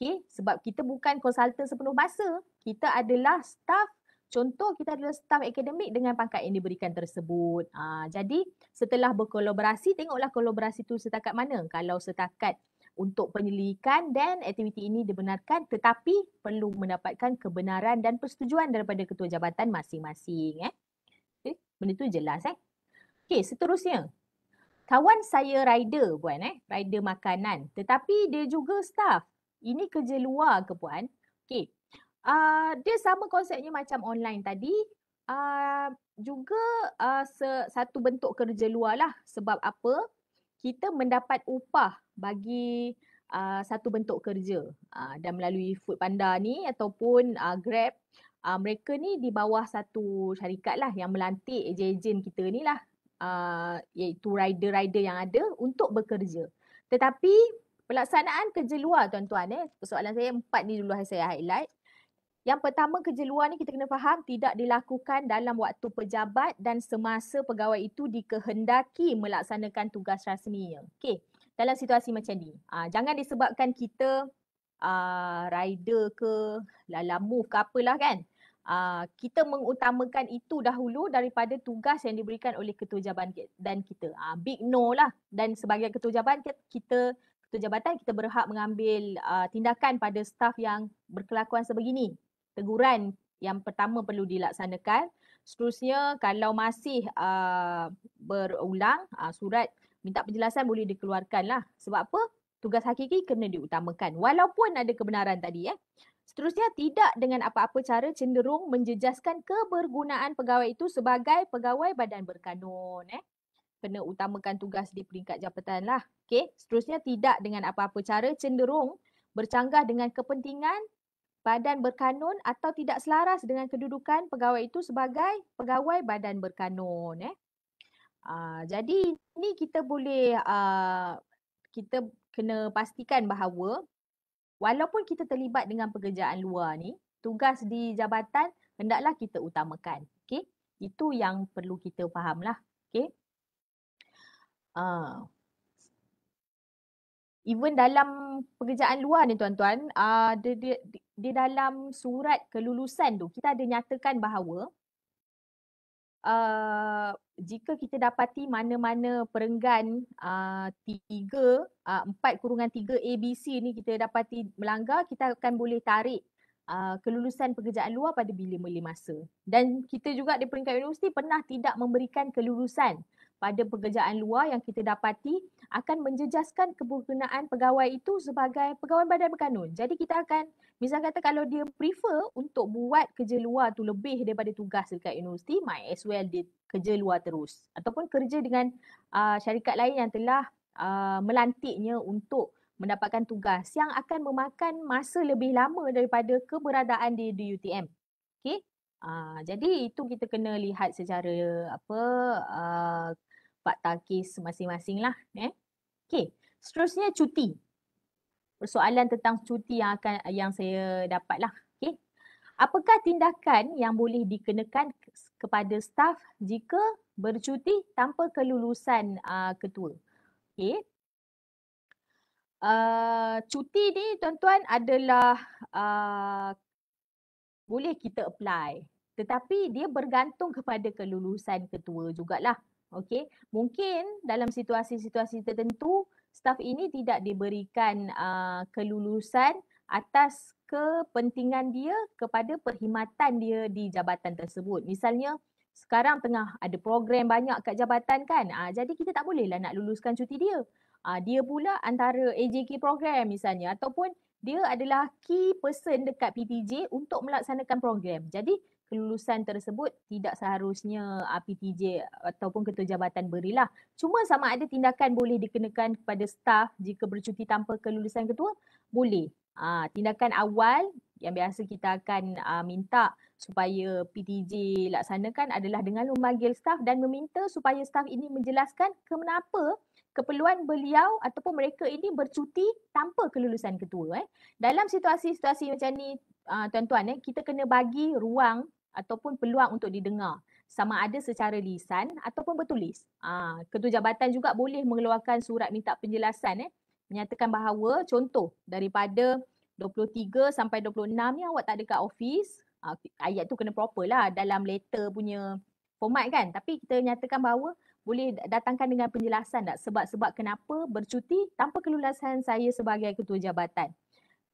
Okay, sebab kita bukan konsultan sepenuh masa. Kita adalah staf. Contoh kita adalah staf akademik dengan pangkat yang diberikan tersebut. Ha, jadi setelah berkolaborasi, tengoklah kolaborasi itu setakat mana. Kalau setakat untuk penyelidikan dan aktiviti ini dibenarkan tetapi perlu mendapatkan kebenaran dan persetujuan daripada ketua jabatan masing-masing. Eh? Okay, benda tu jelas. Eh? Okay, seterusnya. Kawan saya rider, Puan. Eh? Rider makanan. Tetapi dia juga staff. Ini kerja luar ke, Puan? Okay, uh, dia sama konsepnya macam online tadi uh, juga uh, se- satu bentuk kerja luar lah sebab apa kita mendapat upah bagi uh, satu bentuk kerja uh, dan melalui food panda ni ataupun uh, grab uh, mereka ni di bawah satu syarikat lah yang melantik ejen-ejen kita ni lah uh, iaitu rider-rider yang ada untuk bekerja tetapi pelaksanaan kerja luar tuan-tuan eh soalan saya empat ni dulu saya highlight yang pertama kerja luar ni kita kena faham tidak dilakukan dalam waktu pejabat dan semasa pegawai itu dikehendaki melaksanakan tugas rasminya. Okey, dalam situasi macam ni. Aa, ah, jangan disebabkan kita aa, ah, rider ke lalamu ke apalah kan. Aa, ah, kita mengutamakan itu dahulu daripada tugas yang diberikan oleh ketua jabatan dan kita. Aa, big no lah. Dan sebagai ketua jabatan kita ketua jabatan kita berhak mengambil uh, tindakan pada staf yang berkelakuan sebegini teguran yang pertama perlu dilaksanakan. Seterusnya kalau masih uh, berulang uh, surat minta penjelasan boleh dikeluarkanlah. Sebab apa? Tugas hakiki kena diutamakan walaupun ada kebenaran tadi ya. Seterusnya tidak dengan apa-apa cara cenderung menjejaskan kebergunaan pegawai itu sebagai pegawai badan berkanun eh. Kena utamakan tugas di peringkat jabatan lah. Okay. Seterusnya tidak dengan apa-apa cara cenderung bercanggah dengan kepentingan badan berkanun atau tidak selaras dengan kedudukan pegawai itu sebagai pegawai badan berkanun eh. Aa, ah, jadi ni kita boleh aa, ah, kita kena pastikan bahawa walaupun kita terlibat dengan pekerjaan luar ni tugas di jabatan hendaklah kita utamakan. okay? Itu yang perlu kita fahamlah. Okey. Ah even dalam pekerjaan luar ni tuan-tuan uh, dia, dia, dia dalam surat kelulusan tu kita ada nyatakan bahawa uh, jika kita dapati mana-mana perenggan ah, tiga, uh, empat uh, kurungan tiga ABC ni kita dapati melanggar kita akan boleh tarik Uh, kelulusan pekerjaan luar pada bila-bila masa. Dan kita juga di peringkat universiti pernah tidak memberikan kelulusan pada pekerjaan luar yang kita dapati akan menjejaskan keberkenaan pegawai itu sebagai pegawai badan berkanun. Jadi kita akan misal kata kalau dia prefer untuk buat kerja luar tu lebih daripada tugas dekat universiti, my as well dia kerja luar terus ataupun kerja dengan uh, syarikat lain yang telah uh, melantiknya untuk mendapatkan tugas yang akan memakan masa lebih lama daripada keberadaan dia di UTM. Okay. Uh, ah, jadi itu kita kena lihat secara apa uh, fakta Takis masing-masing lah. Eh? Okay, seterusnya cuti. Persoalan tentang cuti yang akan yang saya dapat lah. Okay. Apakah tindakan yang boleh dikenakan kepada staf jika bercuti tanpa kelulusan uh, ketua? Okay. Uh, ah, cuti ni tuan-tuan adalah uh, boleh kita apply. Tetapi dia bergantung kepada kelulusan ketua jugalah. Okey, mungkin dalam situasi-situasi tertentu staf ini tidak diberikan uh, kelulusan atas kepentingan dia kepada perkhidmatan dia di jabatan tersebut. Misalnya sekarang tengah ada program banyak kat jabatan kan. Uh, jadi kita tak bolehlah nak luluskan cuti dia. Uh, dia pula antara AJK program misalnya ataupun dia adalah key person dekat PTJ untuk melaksanakan program. Jadi kelulusan tersebut tidak seharusnya PTJ ataupun ketua jabatan berilah. Cuma sama ada tindakan boleh dikenakan kepada staf jika bercuti tanpa kelulusan ketua? Boleh. Aa, ha, tindakan awal yang biasa kita akan aa, ha, minta supaya PTJ laksanakan adalah dengan memanggil staf dan meminta supaya staf ini menjelaskan kenapa keperluan beliau ataupun mereka ini bercuti tanpa kelulusan ketua. Eh. Dalam situasi-situasi macam ni, aa, ha, tuan-tuan, eh, kita kena bagi ruang ataupun peluang untuk didengar sama ada secara lisan ataupun bertulis. Ha, Ketua jabatan juga boleh mengeluarkan surat minta penjelasan eh, menyatakan bahawa contoh daripada 23 sampai 26 ni awak tak ada kat ofis, ha, ayat tu kena proper lah dalam letter punya format kan. Tapi kita nyatakan bahawa boleh datangkan dengan penjelasan tak sebab-sebab kenapa bercuti tanpa kelulusan saya sebagai ketua jabatan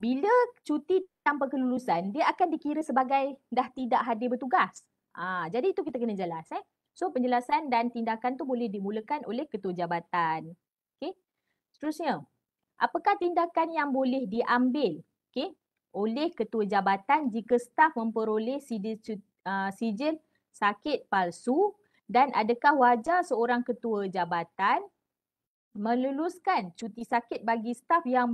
bila cuti tanpa kelulusan dia akan dikira sebagai dah tidak hadir bertugas. Ha, jadi itu kita kena jelas eh. So penjelasan dan tindakan tu boleh dimulakan oleh ketua jabatan. Okay. Seterusnya, apakah tindakan yang boleh diambil okay, oleh ketua jabatan jika staf memperoleh sijil, uh, sijil sakit palsu dan adakah wajar seorang ketua jabatan meluluskan cuti sakit bagi staf yang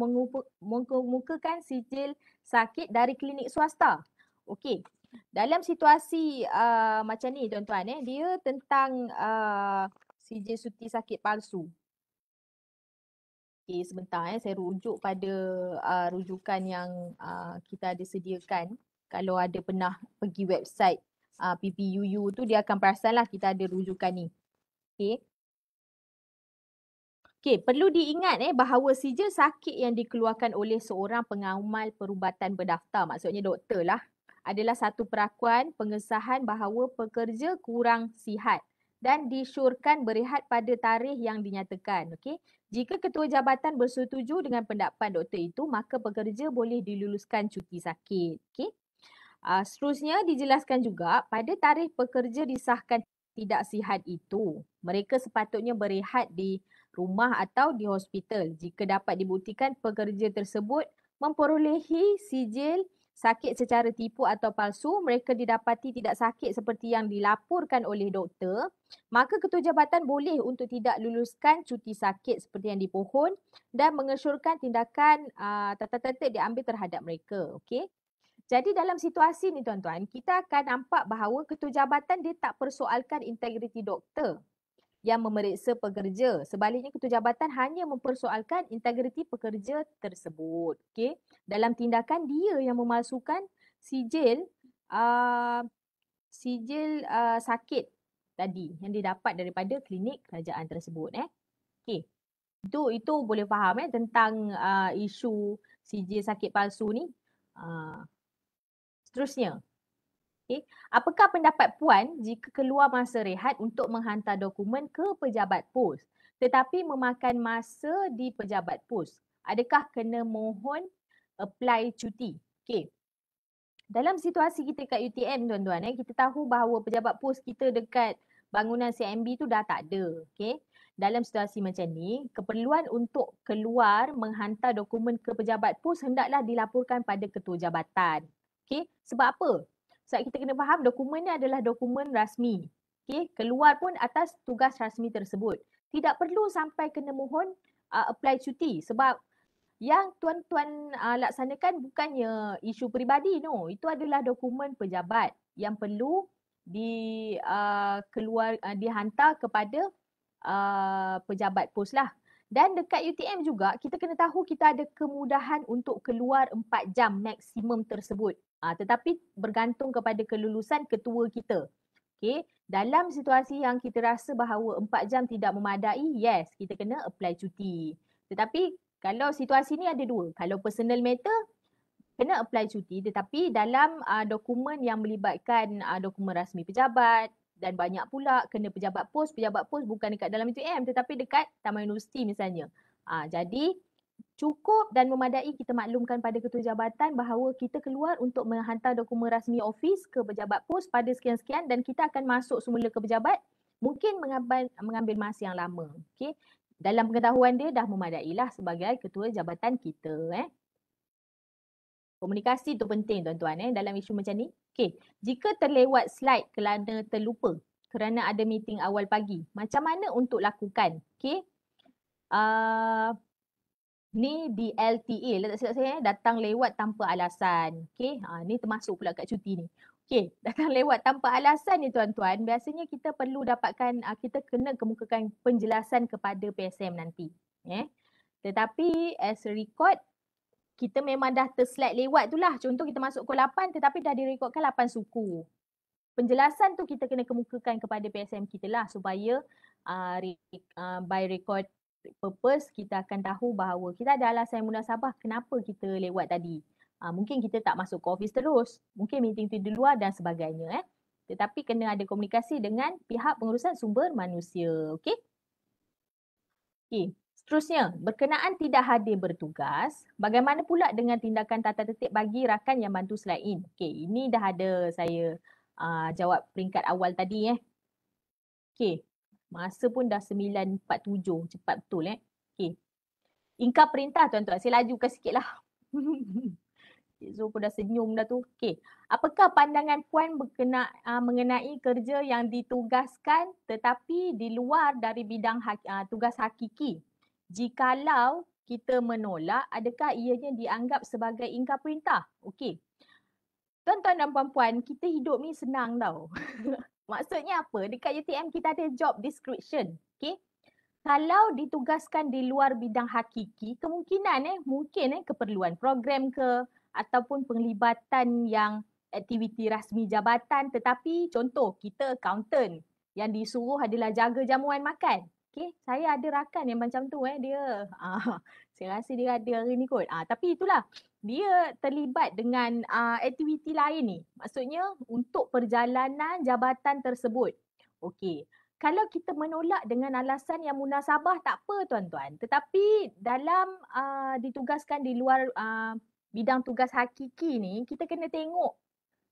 mengumumkan sijil sakit dari klinik swasta. Okey. Dalam situasi uh, macam ni tuan-tuan eh dia tentang uh, sijil cuti sakit palsu. Okey sebentar eh saya rujuk pada uh, rujukan yang uh, kita ada sediakan. Kalau ada pernah pergi website uh, PPUU tu dia akan perasanlah kita ada rujukan ni. Okey. Okey, perlu diingat eh bahawa sijil sakit yang dikeluarkan oleh seorang pengamal perubatan berdaftar, maksudnya doktor lah, adalah satu perakuan pengesahan bahawa pekerja kurang sihat dan disyorkan berehat pada tarikh yang dinyatakan. Okey, jika ketua jabatan bersetuju dengan pendapat doktor itu, maka pekerja boleh diluluskan cuti sakit. Okey. Uh, seterusnya dijelaskan juga pada tarikh pekerja disahkan tidak sihat itu, mereka sepatutnya berehat di rumah atau di hospital jika dapat dibuktikan pekerja tersebut memperolehi sijil sakit secara tipu atau palsu mereka didapati tidak sakit seperti yang dilaporkan oleh doktor maka ketua jabatan boleh untuk tidak luluskan cuti sakit seperti yang dipohon dan mengesyorkan tindakan ah, tata-tata diambil terhadap mereka okey jadi dalam situasi ni tuan-tuan kita akan nampak bahawa ketua jabatan dia tak persoalkan integriti doktor yang memeriksa pekerja. Sebaliknya ketua jabatan hanya mempersoalkan integriti pekerja tersebut. Okey. Dalam tindakan dia yang memasukkan sijil uh, sijil uh, sakit tadi yang didapat daripada klinik kerajaan tersebut eh. Okey. Itu itu boleh faham eh tentang uh, isu sijil sakit palsu ni. Uh, seterusnya Okay. Apakah pendapat puan jika keluar masa rehat untuk menghantar dokumen ke pejabat pos tetapi memakan masa di pejabat pos? Adakah kena mohon apply cuti? Okay. Dalam situasi kita kat UTM tuan-tuan, eh, kita tahu bahawa pejabat pos kita dekat bangunan CMB tu dah tak ada. Okay. Dalam situasi macam ni, keperluan untuk keluar menghantar dokumen ke pejabat pos hendaklah dilaporkan pada ketua jabatan. Okay. Sebab apa? sebab kita kena faham dokumen ni adalah dokumen rasmi. Okey, keluar pun atas tugas rasmi tersebut. Tidak perlu sampai kena mohon uh, apply cuti sebab yang tuan-tuan uh, laksanakan bukannya isu peribadi no, itu adalah dokumen pejabat yang perlu di uh, keluar uh, dihantar kepada uh, pejabat pos lah. Dan dekat UTM juga kita kena tahu kita ada kemudahan untuk keluar 4 jam maksimum tersebut. Uh, tetapi bergantung kepada kelulusan ketua kita. Okay. Dalam situasi yang kita rasa bahawa 4 jam tidak memadai, yes, kita kena apply cuti. Tetapi kalau situasi ni ada dua. Kalau personal matter, kena apply cuti tetapi dalam uh, dokumen yang melibatkan uh, dokumen rasmi pejabat dan banyak pula kena pejabat pos, pejabat pos bukan dekat dalam itu M tetapi dekat Taman Universiti misalnya. Uh, jadi cukup dan memadai kita maklumkan pada ketua jabatan bahawa kita keluar untuk menghantar dokumen rasmi ofis ke pejabat pos pada sekian-sekian dan kita akan masuk semula ke pejabat mungkin mengambil, mengambil masa yang lama. Okay. Dalam pengetahuan dia dah memadailah sebagai ketua jabatan kita. Eh. Komunikasi tu penting tuan-tuan eh, dalam isu macam ni. Okay. Jika terlewat slide kerana terlupa kerana ada meeting awal pagi, macam mana untuk lakukan? Okay. Uh, ah, ni di LTA silap saya datang lewat tanpa alasan. Okay, ha, ni termasuk pula kat cuti ni. Okay, datang lewat tanpa alasan ni tuan-tuan, biasanya kita perlu dapatkan, ah, kita kena kemukakan penjelasan kepada PSM nanti. Eh? Tetapi as record, kita memang dah terslat lewat tu lah. Contoh kita masuk pukul 8 tetapi dah direkodkan 8 suku. Penjelasan tu kita kena kemukakan kepada PSM kita lah supaya uh, re- uh, by record purpose kita akan tahu bahawa kita ada alasan yang mula sabah kenapa kita lewat tadi. Uh, mungkin kita tak masuk ke office terus, mungkin meeting tu di luar dan sebagainya eh. Tetapi kena ada komunikasi dengan pihak pengurusan sumber manusia, okey? Okey, seterusnya, berkenaan tidak hadir bertugas, bagaimana pula dengan tindakan tata tertib bagi rakan yang bantu selain? Okey, ini dah ada saya uh, jawab peringkat awal tadi eh. Okey, Masa pun dah 9.47. Cepat betul eh. Okay. Ingkar perintah tuan-tuan. Saya lajukan sikit lah. Cik Zul pun dah senyum dah tu. Okay. Apakah pandangan Puan berkena, uh, mengenai kerja yang ditugaskan tetapi di luar dari bidang ha- uh, tugas hakiki? Jikalau kita menolak, adakah ianya dianggap sebagai ingkar perintah? Okay. Tuan-tuan dan puan-puan, kita hidup ni senang tau. Maksudnya apa? Dekat UTM kita ada job description. Okay. Kalau ditugaskan di luar bidang hakiki, kemungkinan eh, mungkin eh, keperluan program ke ataupun penglibatan yang aktiviti rasmi jabatan tetapi contoh kita accountant yang disuruh adalah jaga jamuan makan. Okay, saya ada rakan yang macam tu eh dia. Ah, saya rasa dia ada hari ni kot. Ah, tapi itulah dia terlibat dengan uh, aktiviti lain ni. Maksudnya untuk perjalanan jabatan tersebut. Okey. Kalau kita menolak dengan alasan yang munasabah tak apa tuan-tuan. Tetapi dalam uh, ditugaskan di luar uh, bidang tugas hakiki ni, kita kena tengok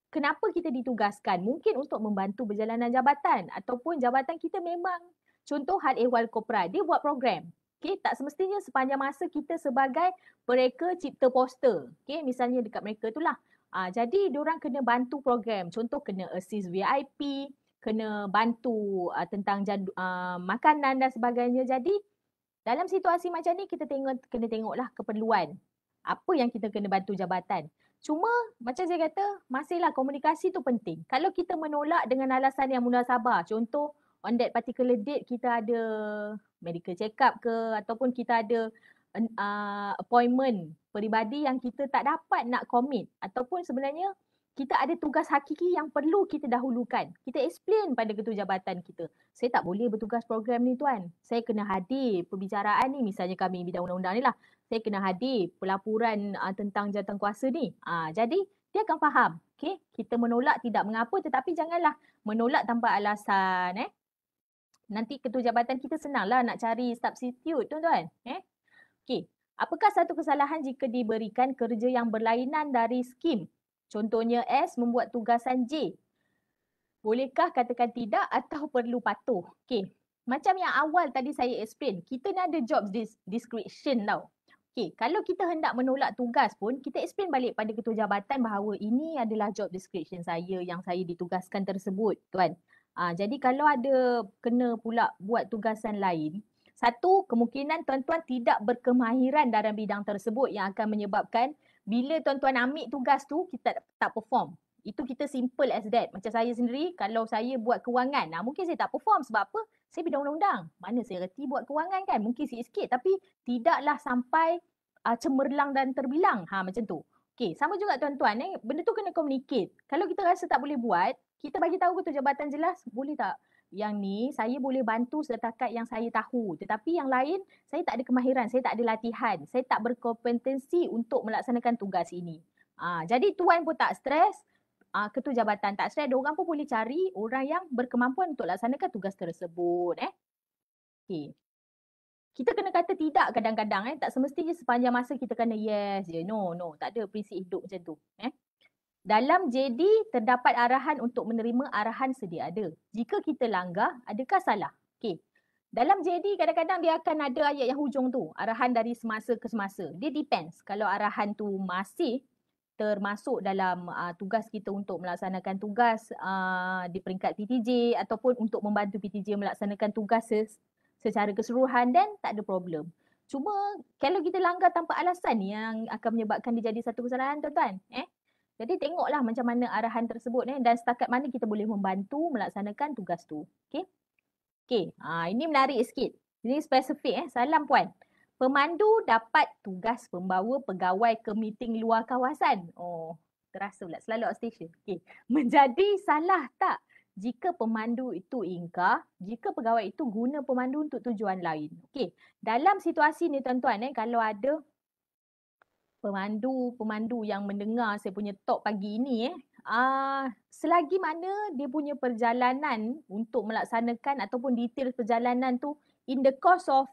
kenapa kita ditugaskan. Mungkin untuk membantu perjalanan jabatan ataupun jabatan kita memang contoh hal ehwal kopra dia buat program. Okay, tak semestinya sepanjang masa kita sebagai mereka cipta poster. Okay, misalnya dekat mereka tu lah. Uh, jadi, orang kena bantu program. Contoh, kena assist VIP, kena bantu uh, tentang jadu, uh, makanan dan sebagainya. Jadi, dalam situasi macam ni, kita tengok, kena tengoklah keperluan. Apa yang kita kena bantu jabatan. Cuma, macam saya kata, masihlah komunikasi tu penting. Kalau kita menolak dengan alasan yang mudah sabar. Contoh, on that particular date, kita ada medical check up ke ataupun kita ada uh, appointment peribadi yang kita tak dapat nak commit ataupun sebenarnya kita ada tugas hakiki yang perlu kita dahulukan. Kita explain pada ketua jabatan kita. Saya tak boleh bertugas program ni tuan. Saya kena hadir perbicaraan ni misalnya kami bidang undang-undang ni lah. Saya kena hadir pelaporan uh, tentang jantan kuasa ni. Uh, jadi dia akan faham. Okay? Kita menolak tidak mengapa tetapi janganlah menolak tanpa alasan. Eh? nanti ketua jabatan kita senanglah nak cari substitute tuan-tuan. Eh? Okey. Apakah satu kesalahan jika diberikan kerja yang berlainan dari skim? Contohnya S membuat tugasan J. Bolehkah katakan tidak atau perlu patuh? Okay, Macam yang awal tadi saya explain, kita ni ada job description tau. Okay, kalau kita hendak menolak tugas pun, kita explain balik pada ketua jabatan bahawa ini adalah job description saya yang saya ditugaskan tersebut, tuan. Ha, jadi kalau ada kena pula buat tugasan lain, satu kemungkinan tuan-tuan tidak berkemahiran dalam bidang tersebut yang akan menyebabkan bila tuan-tuan ambil tugas tu kita tak perform. Itu kita simple as that. Macam saya sendiri kalau saya buat kewangan, nah mungkin saya tak perform sebab apa? Saya bidang undang-undang. Mana saya reti buat kewangan kan? Mungkin sikit-sikit tapi tidaklah sampai uh, cemerlang dan terbilang. Ha macam tu. Okay, sama juga tuan-tuan eh, benda tu kena communicate. Kalau kita rasa tak boleh buat, kita bagi tahu ke jabatan jelas boleh tak yang ni saya boleh bantu setakat yang saya tahu tetapi yang lain saya tak ada kemahiran saya tak ada latihan saya tak berkompetensi untuk melaksanakan tugas ini ha, jadi tuan pun tak stres ha, ketua jabatan tak stres orang pun boleh cari orang yang berkemampuan untuk laksanakan tugas tersebut eh okey kita kena kata tidak kadang-kadang eh tak semestinya sepanjang masa kita kena yes je no no tak ada prinsip hidup macam tu eh dalam JD terdapat arahan untuk menerima arahan sedia ada. Jika kita langgar, adakah salah? Okey. Dalam JD kadang-kadang dia akan ada ayat yang hujung tu, arahan dari semasa ke semasa. Dia depends. Kalau arahan tu masih termasuk dalam uh, tugas kita untuk melaksanakan tugas uh, di peringkat PTJ ataupun untuk membantu PTJ melaksanakan tugas ses secara keseluruhan dan tak ada problem. Cuma kalau kita langgar tanpa alasan yang akan menyebabkan dia jadi satu kesalahan tuan-tuan, eh? Jadi tengoklah macam mana arahan tersebut eh, dan setakat mana kita boleh membantu melaksanakan tugas tu. Okay. Okay. Ha, ini menarik sikit. Ini spesifik. Eh. Salam puan. Pemandu dapat tugas membawa pegawai ke meeting luar kawasan. Oh, terasa pula selalu outstation. Okay. Menjadi salah tak jika pemandu itu ingkar, jika pegawai itu guna pemandu untuk tujuan lain. Okey, dalam situasi ni tuan-tuan eh, kalau ada pemandu pemandu yang mendengar saya punya talk pagi ini eh uh, selagi mana dia punya perjalanan untuk melaksanakan ataupun detail perjalanan tu in the course of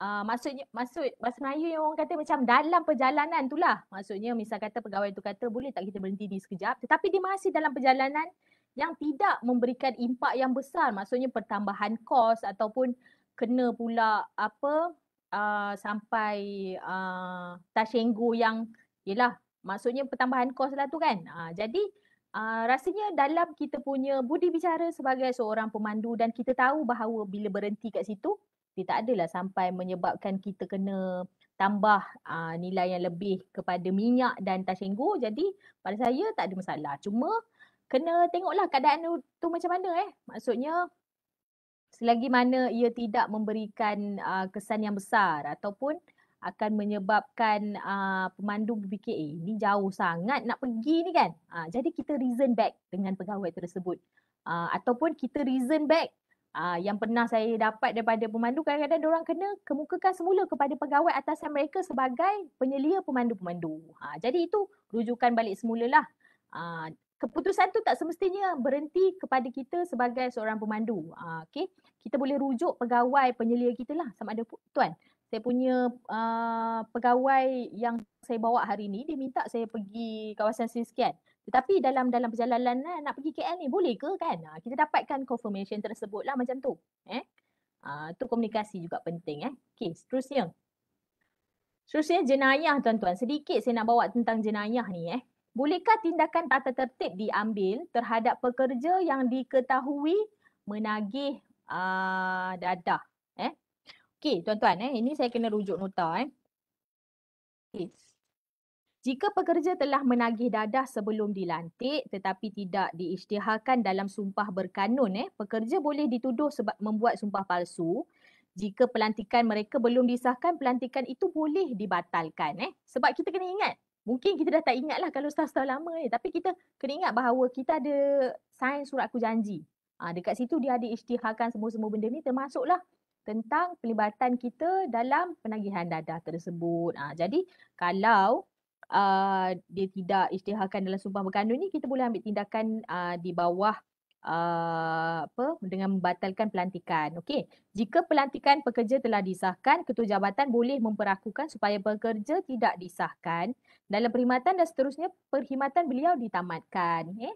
Uh, maksudnya maksud bahasa Melayu yang orang kata macam dalam perjalanan tu lah. Maksudnya misal kata pegawai tu kata boleh tak kita berhenti ni sekejap. Tetapi dia masih dalam perjalanan yang tidak memberikan impak yang besar. Maksudnya pertambahan kos ataupun kena pula apa uh, sampai uh, touch yang yelah maksudnya pertambahan kos lah tu kan. Uh, jadi uh, rasanya dalam kita punya budi bicara sebagai seorang pemandu dan kita tahu bahawa bila berhenti kat situ dia tak adalah sampai menyebabkan kita kena tambah uh, nilai yang lebih kepada minyak dan touch Jadi pada saya tak ada masalah. Cuma kena tengoklah keadaan tu, tu macam mana eh. Maksudnya selagi mana ia tidak memberikan uh, kesan yang besar ataupun akan menyebabkan uh, pemandu berfikir eh ni jauh sangat nak pergi ni kan uh, jadi kita reason back dengan pegawai tersebut uh, ataupun kita reason back uh, yang pernah saya dapat daripada pemandu kadang-kadang orang kena kemukakan semula kepada pegawai atasan mereka sebagai penyelia pemandu-pemandu jadi itu rujukan balik semula lah keputusan tu tak semestinya berhenti kepada kita sebagai seorang pemandu. Ha, ah, okay. Kita boleh rujuk pegawai penyelia kita lah sama ada tuan. Saya punya uh, pegawai yang saya bawa hari ni, dia minta saya pergi kawasan sekian. Tetapi dalam dalam perjalanan lah, nak pergi KL ni, boleh ke kan? Ha, kita dapatkan confirmation tersebut lah macam tu. Eh? Ha, tu komunikasi juga penting. Eh? Okay, seterusnya. Seterusnya jenayah tuan-tuan. Sedikit saya nak bawa tentang jenayah ni. Eh? Bolehkah tindakan tata tertib diambil terhadap pekerja yang diketahui menagih uh, dadah? Eh? Okey, tuan-tuan, eh, ini saya kena rujuk nota. Eh. Okay. Jika pekerja telah menagih dadah sebelum dilantik tetapi tidak diisytiharkan dalam sumpah berkanun, eh, pekerja boleh dituduh sebab membuat sumpah palsu. Jika pelantikan mereka belum disahkan, pelantikan itu boleh dibatalkan. Eh. Sebab kita kena ingat, Mungkin kita dah tak ingat lah kalau setahun-setahun lama ni. Tapi kita kena ingat bahawa kita ada sign surat aku janji. Ha, dekat situ dia ada isytiharkan semua-semua benda ni termasuklah tentang pelibatan kita dalam penagihan dadah tersebut. Ha, jadi kalau uh, dia tidak isytiharkan dalam sumpah berkandung ni, kita boleh ambil tindakan uh, di bawah uh, apa dengan membatalkan pelantikan. Okey. Jika pelantikan pekerja telah disahkan, ketua jabatan boleh memperakukan supaya pekerja tidak disahkan dalam perkhidmatan dan seterusnya perkhidmatan beliau ditamatkan. Eh?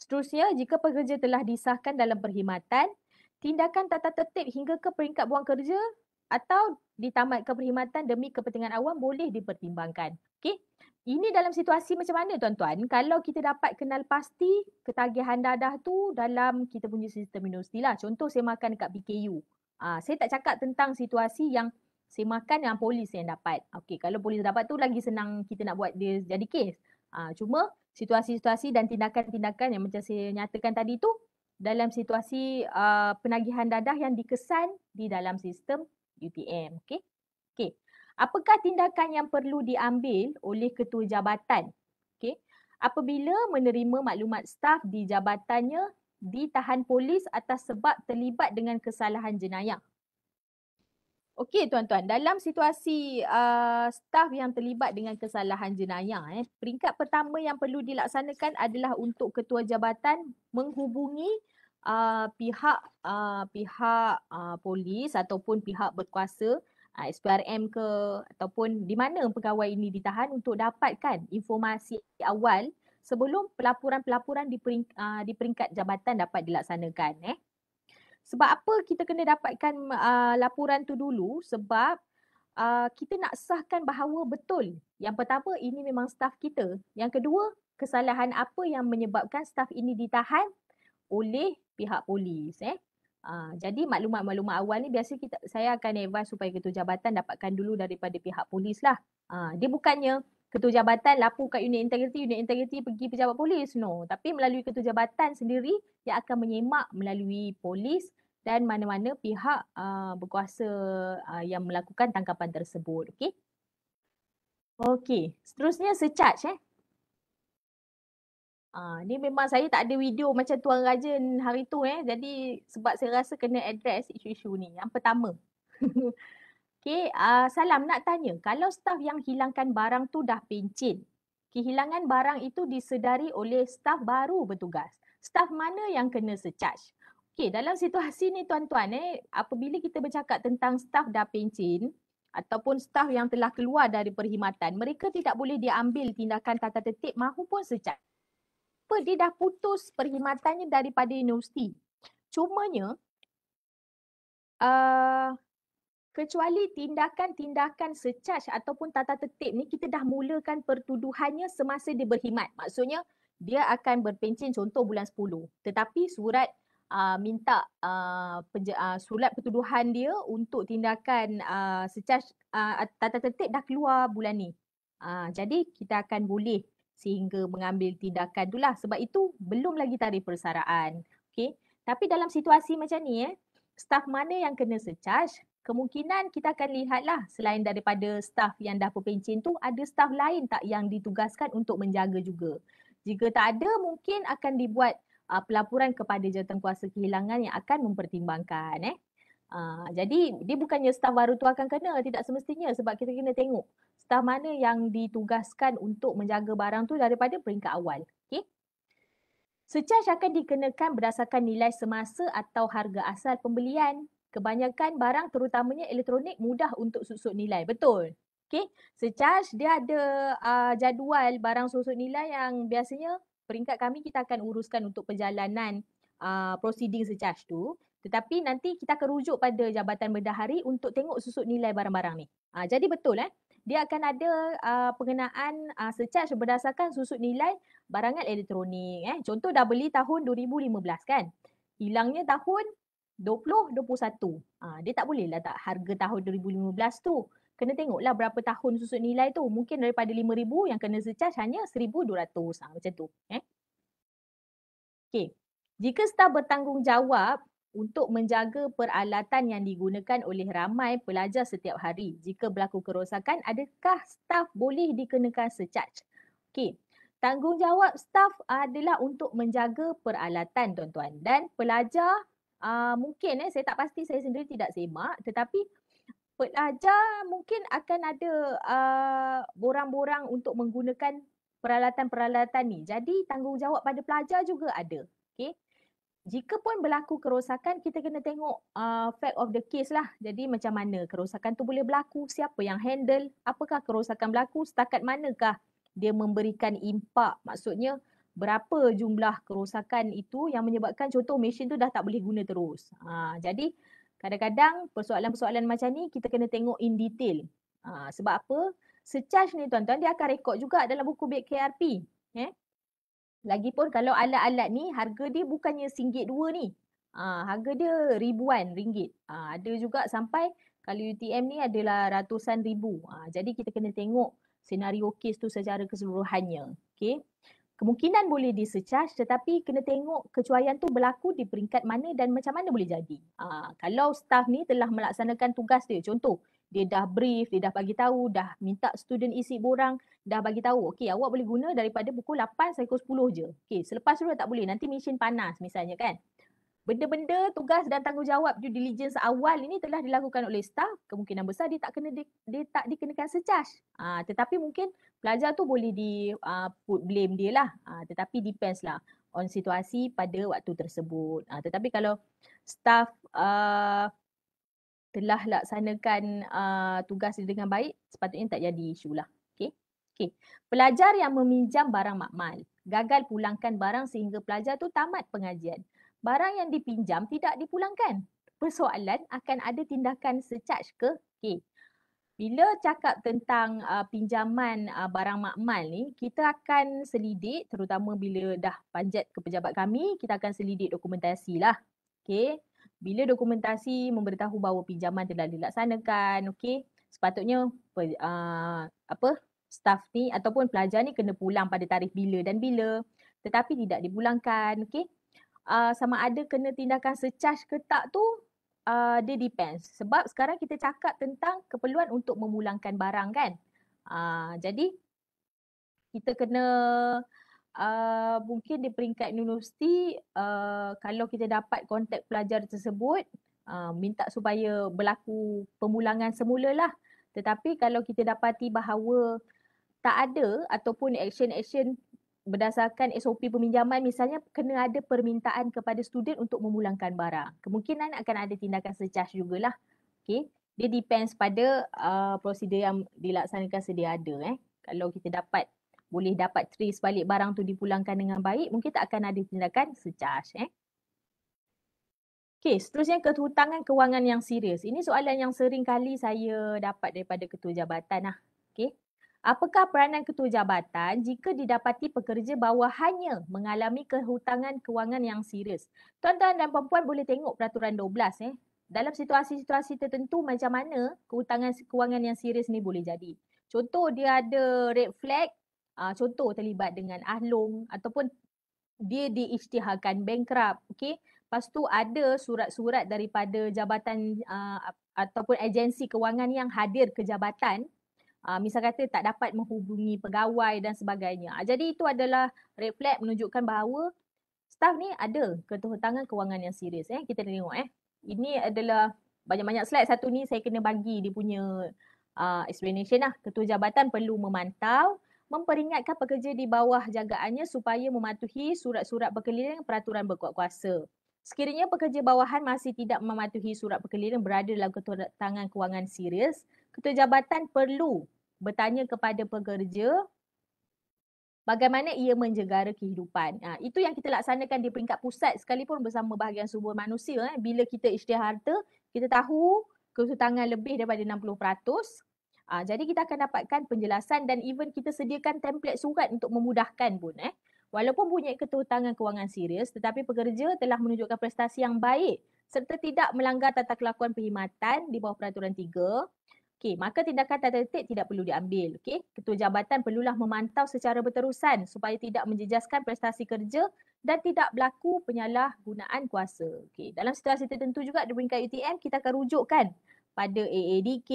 Seterusnya, jika pekerja telah disahkan dalam perkhidmatan, tindakan tata tertib hingga ke peringkat buang kerja atau ditamatkan perkhidmatan demi kepentingan awam boleh dipertimbangkan. Okey ini dalam situasi macam mana tuan-tuan? Kalau kita dapat kenal pasti ketagihan dadah tu dalam kita punya sistem universiti lah. Contoh saya makan dekat PKU. Aa, ah, saya tak cakap tentang situasi yang saya makan yang polis yang dapat. Okey, kalau polis dapat tu lagi senang kita nak buat dia jadi kes. Aa, ah, cuma situasi-situasi dan tindakan-tindakan yang macam saya nyatakan tadi tu dalam situasi uh, penagihan dadah yang dikesan di dalam sistem UTM. Okey. Okey apakah tindakan yang perlu diambil oleh ketua jabatan okey apabila menerima maklumat staf di jabatannya ditahan polis atas sebab terlibat dengan kesalahan jenayah okey tuan-tuan dalam situasi uh, staf yang terlibat dengan kesalahan jenayah eh peringkat pertama yang perlu dilaksanakan adalah untuk ketua jabatan menghubungi Uh, pihak uh, pihak uh, polis ataupun pihak berkuasa Ah, SPRM ke ataupun di mana pegawai ini ditahan untuk dapatkan informasi awal sebelum pelaporan-pelaporan di peringkat, uh, di peringkat jabatan dapat dilaksanakan eh. Sebab apa kita kena dapatkan uh, laporan tu dulu? Sebab uh, kita nak sahkan bahawa betul yang pertama ini memang staf kita. Yang kedua, kesalahan apa yang menyebabkan staf ini ditahan oleh pihak polis eh. Ha, jadi maklumat-maklumat awal ni biasa kita saya akan advise supaya ketua jabatan dapatkan dulu daripada pihak polis lah. Ha, dia bukannya ketua jabatan lapu kat unit integriti, unit integriti pergi pejabat polis. No. Tapi melalui ketua jabatan sendiri yang akan menyemak melalui polis dan mana-mana pihak uh, berkuasa uh, yang melakukan tangkapan tersebut. Okey. Okey. Seterusnya secharge eh. Ah, ni memang saya tak ada video macam Tuan Raja hari tu eh. Jadi sebab saya rasa kena address isu-isu ni. Yang pertama. okay, uh, ah, salam nak tanya. Kalau staff yang hilangkan barang tu dah pencin. Kehilangan barang itu disedari oleh staff baru bertugas. Staff mana yang kena secharge? Okay, dalam situasi ni tuan-tuan eh, apabila kita bercakap tentang staff dah pencin, ataupun staf yang telah keluar dari perkhidmatan mereka tidak boleh diambil tindakan tata tertib maupun secara apa dia dah putus perkhidmatannya daripada universiti. Cumanya uh, kecuali tindakan-tindakan secaj ataupun tata tertib ni kita dah mulakan pertuduhannya semasa dia berkhidmat. Maksudnya dia akan berpencin contoh bulan 10. Tetapi surat uh, minta uh, eh, penja- uh, surat pertuduhan dia untuk tindakan uh, secaj uh, tata tertib dah keluar bulan ni. Uh, jadi kita akan boleh sehingga mengambil tindakan lah. sebab itu belum lagi tarikh persaraan Okay. tapi dalam situasi macam ni eh staff mana yang kena surcharge kemungkinan kita akan lihatlah selain daripada staff yang dah berpencin tu ada staff lain tak yang ditugaskan untuk menjaga juga jika tak ada mungkin akan dibuat uh, ah, pelaporan kepada kuasa kehilangan yang akan mempertimbangkan eh uh, jadi dia bukannya staff baru tu akan kena tidak semestinya sebab kita kena tengok staff mana yang ditugaskan untuk menjaga barang tu daripada peringkat awal. Okay. Secarge akan dikenakan berdasarkan nilai semasa atau harga asal pembelian. Kebanyakan barang terutamanya elektronik mudah untuk susut nilai. Betul. Okay. Secarge dia ada uh, jadual barang susut nilai yang biasanya peringkat kami kita akan uruskan untuk perjalanan uh, proceeding secarge tu. Tetapi nanti kita akan rujuk pada Jabatan Bendahari untuk tengok susut nilai barang-barang ni. Uh, jadi betul eh dia akan ada uh, pengenaan uh, surcharge berdasarkan susut nilai barangan elektronik eh contoh dah beli tahun 2015 kan hilangnya tahun 2021 ah ha, dia tak boleh lah tak harga tahun 2015 tu kena tengoklah berapa tahun susut nilai tu mungkin daripada 5000 yang kena surcharge hanya 1200 ah uh, macam tu eh okey jika staf bertanggungjawab untuk menjaga peralatan yang digunakan oleh ramai pelajar setiap hari. Jika berlaku kerosakan, adakah staf boleh dikenakan secat? Okey. Tanggungjawab staf adalah untuk menjaga peralatan tuan-tuan dan pelajar uh, mungkin eh saya tak pasti saya sendiri tidak semak tetapi pelajar mungkin akan ada ah, borang-borang untuk menggunakan peralatan-peralatan ni. Jadi tanggungjawab pada pelajar juga ada. Okey jika pun berlaku kerosakan kita kena tengok uh, fact of the case lah jadi macam mana kerosakan tu boleh berlaku siapa yang handle apakah kerosakan berlaku setakat manakah dia memberikan impak maksudnya berapa jumlah kerosakan itu yang menyebabkan contoh mesin tu dah tak boleh guna terus ha, jadi kadang-kadang persoalan-persoalan macam ni kita kena tengok in detail ha, sebab apa secharge ni tuan-tuan dia akan rekod juga dalam buku BKRP eh Lagipun kalau alat-alat ni harga dia bukannya RM1.2 ni. Ha, harga dia ribuan ringgit. Ha, ada juga sampai kalau UTM ni adalah ratusan ribu. Ha, jadi kita kena tengok senario kes tu secara keseluruhannya. Okay. Kemungkinan boleh disecharge tetapi kena tengok kecuaian tu berlaku di peringkat mana dan macam mana boleh jadi. Ha, kalau staff ni telah melaksanakan tugas dia. Contoh dia dah brief, dia dah bagi tahu, dah minta student isi borang, dah bagi tahu, okey awak boleh guna daripada pukul 8 sampai 10 je. Okey, selepas tu tak boleh, nanti mesin panas misalnya kan. Benda-benda tugas dan tanggungjawab due diligence awal ini telah dilakukan oleh staff, kemungkinan besar dia tak kena di, dia tak dikenakan secas. Ha, ah, tetapi mungkin pelajar tu boleh di uh, put blame dia lah. Ha, tetapi depends lah on situasi pada waktu tersebut. Ha, tetapi kalau staff uh, telah laksanakan uh, tugas dia dengan baik, sepatutnya tak jadi isu lah. Okay. Okay. Pelajar yang meminjam barang makmal, gagal pulangkan barang sehingga pelajar tu tamat pengajian. Barang yang dipinjam tidak dipulangkan. Persoalan akan ada tindakan secharge ke? Okay. Bila cakap tentang uh, pinjaman uh, barang makmal ni, kita akan selidik terutama bila dah panjat ke pejabat kami, kita akan selidik dokumentasi lah. Okay bila dokumentasi memberitahu bahawa pinjaman telah dilaksanakan okey sepatutnya uh, apa staff ni ataupun pelajar ni kena pulang pada tarikh bila dan bila tetapi tidak dipulangkan okey uh, ah, sama ada kena tindakan secas ke tak tu uh, dia depends sebab sekarang kita cakap tentang keperluan untuk memulangkan barang kan uh, jadi kita kena Ah, mungkin di peringkat universiti uh, kalau kita dapat kontak pelajar tersebut uh, minta supaya berlaku pemulangan semula lah tetapi kalau kita dapati bahawa tak ada ataupun action-action berdasarkan SOP peminjaman misalnya kena ada permintaan kepada student untuk memulangkan barang kemungkinan akan ada tindakan secas jugalah okay. dia depends pada uh, prosedur yang dilaksanakan sedia ada eh. kalau kita dapat boleh dapat trace balik barang tu dipulangkan dengan baik, mungkin tak akan ada tindakan secharge. Eh? Okay, seterusnya kehutangan kewangan yang serius. Ini soalan yang sering kali saya dapat daripada ketua jabatan. Lah. Okay. Apakah peranan ketua jabatan jika didapati pekerja hanya mengalami kehutangan kewangan yang serius? Tuan-tuan dan puan-puan boleh tengok peraturan 12. Eh. Dalam situasi-situasi tertentu macam mana kehutangan kewangan yang serius ni boleh jadi? Contoh dia ada red flag uh, contoh terlibat dengan ahlong ataupun dia diisytiharkan bankrupt okey lepas tu ada surat-surat daripada jabatan uh, ataupun agensi kewangan yang hadir ke jabatan uh, misal kata tak dapat menghubungi pegawai dan sebagainya uh, jadi itu adalah red flag menunjukkan bahawa staff ni ada ketuhutangan kewangan yang serius eh kita tengok eh ini adalah banyak-banyak slide satu ni saya kena bagi dia punya uh, explanation lah ketua jabatan perlu memantau memperingatkan pekerja di bawah jagaannya supaya mematuhi surat-surat berkeliling peraturan berkuat kuasa. Sekiranya pekerja bawahan masih tidak mematuhi surat berkeliling berada dalam ketua tangan kewangan serius, ketua jabatan perlu bertanya kepada pekerja bagaimana ia menjegara kehidupan. Ha, itu yang kita laksanakan di peringkat pusat sekalipun bersama bahagian sumber manusia. Eh. Bila kita isytihar harta, kita tahu kesutangan lebih daripada Uh, jadi kita akan dapatkan penjelasan dan even kita sediakan template surat untuk memudahkan pun eh. Walaupun punya ketuhutangan kewangan serius tetapi pekerja telah menunjukkan prestasi yang baik serta tidak melanggar tata kelakuan perkhidmatan di bawah peraturan 3. Okey, maka tindakan tata tertib tidak perlu diambil. Okey, ketua jabatan perlulah memantau secara berterusan supaya tidak menjejaskan prestasi kerja dan tidak berlaku penyalahgunaan kuasa. Okey, dalam situasi tertentu juga di peringkat UTM kita akan rujukkan pada AADK,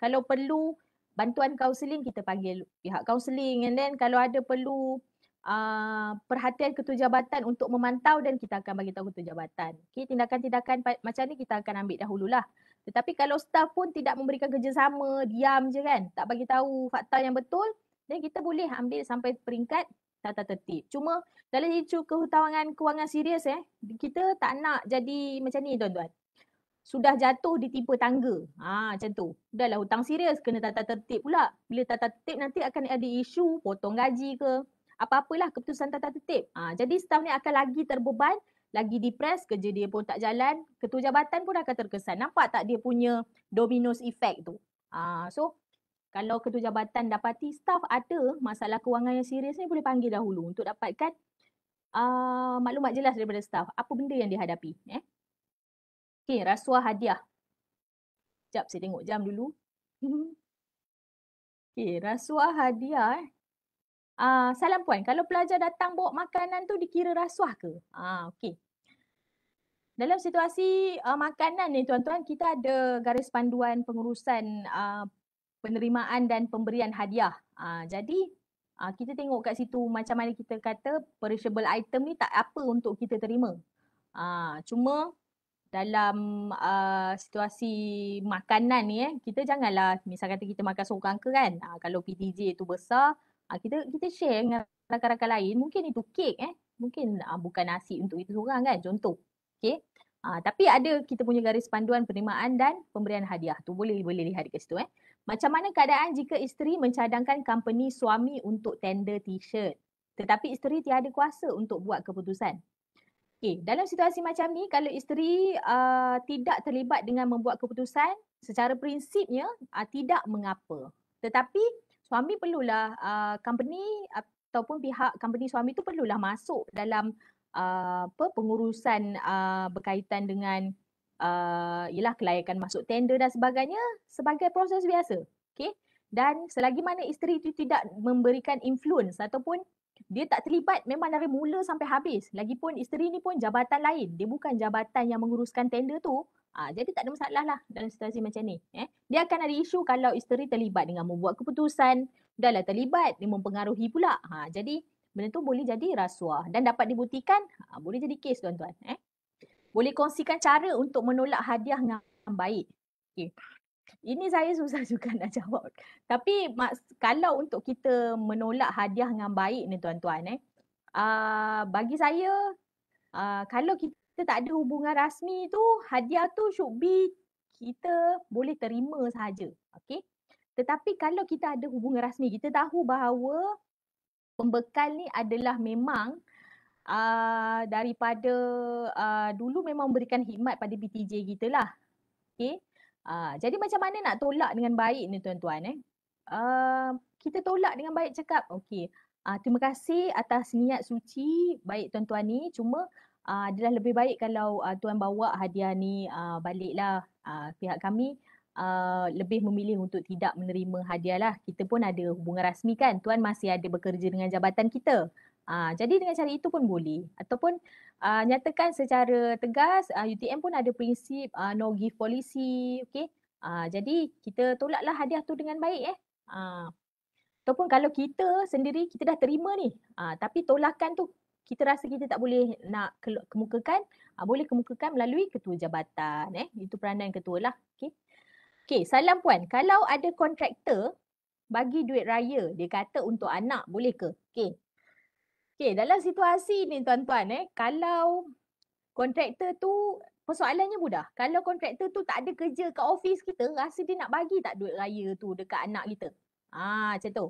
kalau perlu bantuan kaunseling kita panggil pihak kaunseling and then kalau ada perlu Uh, perhatian ketua jabatan untuk memantau dan kita akan bagi tahu ketua jabatan. Okay, tindakan-tindakan macam ni kita akan ambil dahululah. Tetapi kalau staff pun tidak memberikan kerjasama, diam je kan, tak bagi tahu fakta yang betul, dan kita boleh ambil sampai peringkat tata tertib. Cuma dalam isu kehutangan kewangan serius eh, kita tak nak jadi macam ni tuan-tuan sudah jatuh di tipe tangga. Ha macam tu. Sudahlah hutang serius kena tata tertib pula. Bila tata tertib nanti akan ada isu potong gaji ke apa-apalah keputusan tata tertib. Ha, jadi staff ni akan lagi terbeban, lagi depres, kerja dia pun tak jalan, ketua jabatan pun akan terkesan. Nampak tak dia punya dominos effect tu? Ha, so kalau ketua jabatan dapati staff ada masalah kewangan yang serius ni boleh panggil dahulu untuk dapatkan uh, maklumat jelas daripada staff apa benda yang dihadapi. Eh? Okay, rasuah hadiah. Sekejap saya tengok jam dulu. Okay, rasuah hadiah eh. Uh, salam puan, kalau pelajar datang bawa makanan tu dikira rasuah ke? Ah, uh, okay. Dalam situasi uh, makanan ni tuan-tuan, kita ada garis panduan pengurusan uh, penerimaan dan pemberian hadiah. Uh, jadi, uh, kita tengok kat situ macam mana kita kata perishable item ni tak apa untuk kita terima. Uh, cuma dalam uh, situasi makanan ni eh kita janganlah misal kata kita makan seorang ke kan uh, kalau PDJ tu besar uh, kita kita share dengan rakan-rakan lain mungkin itu kek eh mungkin uh, bukan nasi untuk itu seorang kan contoh okey uh, tapi ada kita punya garis panduan penerimaan dan pemberian hadiah tu boleh boleh lihat dekat situ eh macam mana keadaan jika isteri mencadangkan company suami untuk tender t-shirt tetapi isteri tiada kuasa untuk buat keputusan Okay, dalam situasi macam ni, kalau isteri uh, tidak terlibat dengan membuat keputusan, secara prinsipnya uh, tidak mengapa. Tetapi suami perlulah, uh, company ataupun pihak company suami itu perlulah masuk dalam uh, apa, pengurusan uh, berkaitan dengan uh, ialah kelayakan masuk tender dan sebagainya sebagai proses biasa. Okay? Dan selagi mana isteri itu tidak memberikan influence ataupun dia tak terlibat memang dari mula sampai habis. Lagipun isteri ni pun jabatan lain. Dia bukan jabatan yang menguruskan tender tu. Ha, jadi tak ada masalah lah dalam situasi macam ni. Eh? Dia akan ada isu kalau isteri terlibat dengan membuat keputusan. Dah lah terlibat, dia mempengaruhi pula. Ha, jadi benda tu boleh jadi rasuah. Dan dapat dibuktikan, ha, boleh jadi kes tuan-tuan. Eh? Boleh kongsikan cara untuk menolak hadiah yang baik. Okay. Ini saya susah juga nak jawab. Tapi maks- kalau untuk kita menolak hadiah dengan baik ni tuan-tuan eh. Uh, bagi saya uh, kalau kita tak ada hubungan rasmi tu hadiah tu should be kita boleh terima saja. Okay. Tetapi kalau kita ada hubungan rasmi kita tahu bahawa pembekal ni adalah memang uh, daripada uh, dulu memang berikan khidmat pada BTJ kita lah. Okay. Uh, jadi macam mana nak tolak dengan baik ni tuan-tuan eh? Uh, kita tolak dengan baik cakap, okey. Uh, terima kasih atas niat suci baik tuan-tuan ni. Cuma uh, adalah lebih baik kalau uh, tuan bawa hadiah ni uh, baliklah uh, pihak kami. Uh, lebih memilih untuk tidak menerima hadiah lah. Kita pun ada hubungan rasmi kan. Tuan masih ada bekerja dengan jabatan kita. Uh, jadi dengan cara itu pun boleh ataupun uh, nyatakan secara tegas uh, ah, UTM pun ada prinsip uh, no give policy Okay, Uh, jadi kita tolaklah hadiah tu dengan baik eh. Uh, ataupun kalau kita sendiri kita dah terima ni uh, tapi tolakan tu kita rasa kita tak boleh nak ke- kemukakan uh, boleh kemukakan melalui ketua jabatan eh. Itu peranan ketua lah Okay, okay salam puan kalau ada kontraktor bagi duit raya dia kata untuk anak boleh ke? Okey Okay, dalam situasi ni tuan-tuan eh, kalau kontraktor tu, persoalannya mudah. Kalau kontraktor tu tak ada kerja kat office kita, rasa dia nak bagi tak duit raya tu dekat anak kita. Ah, ha, macam tu.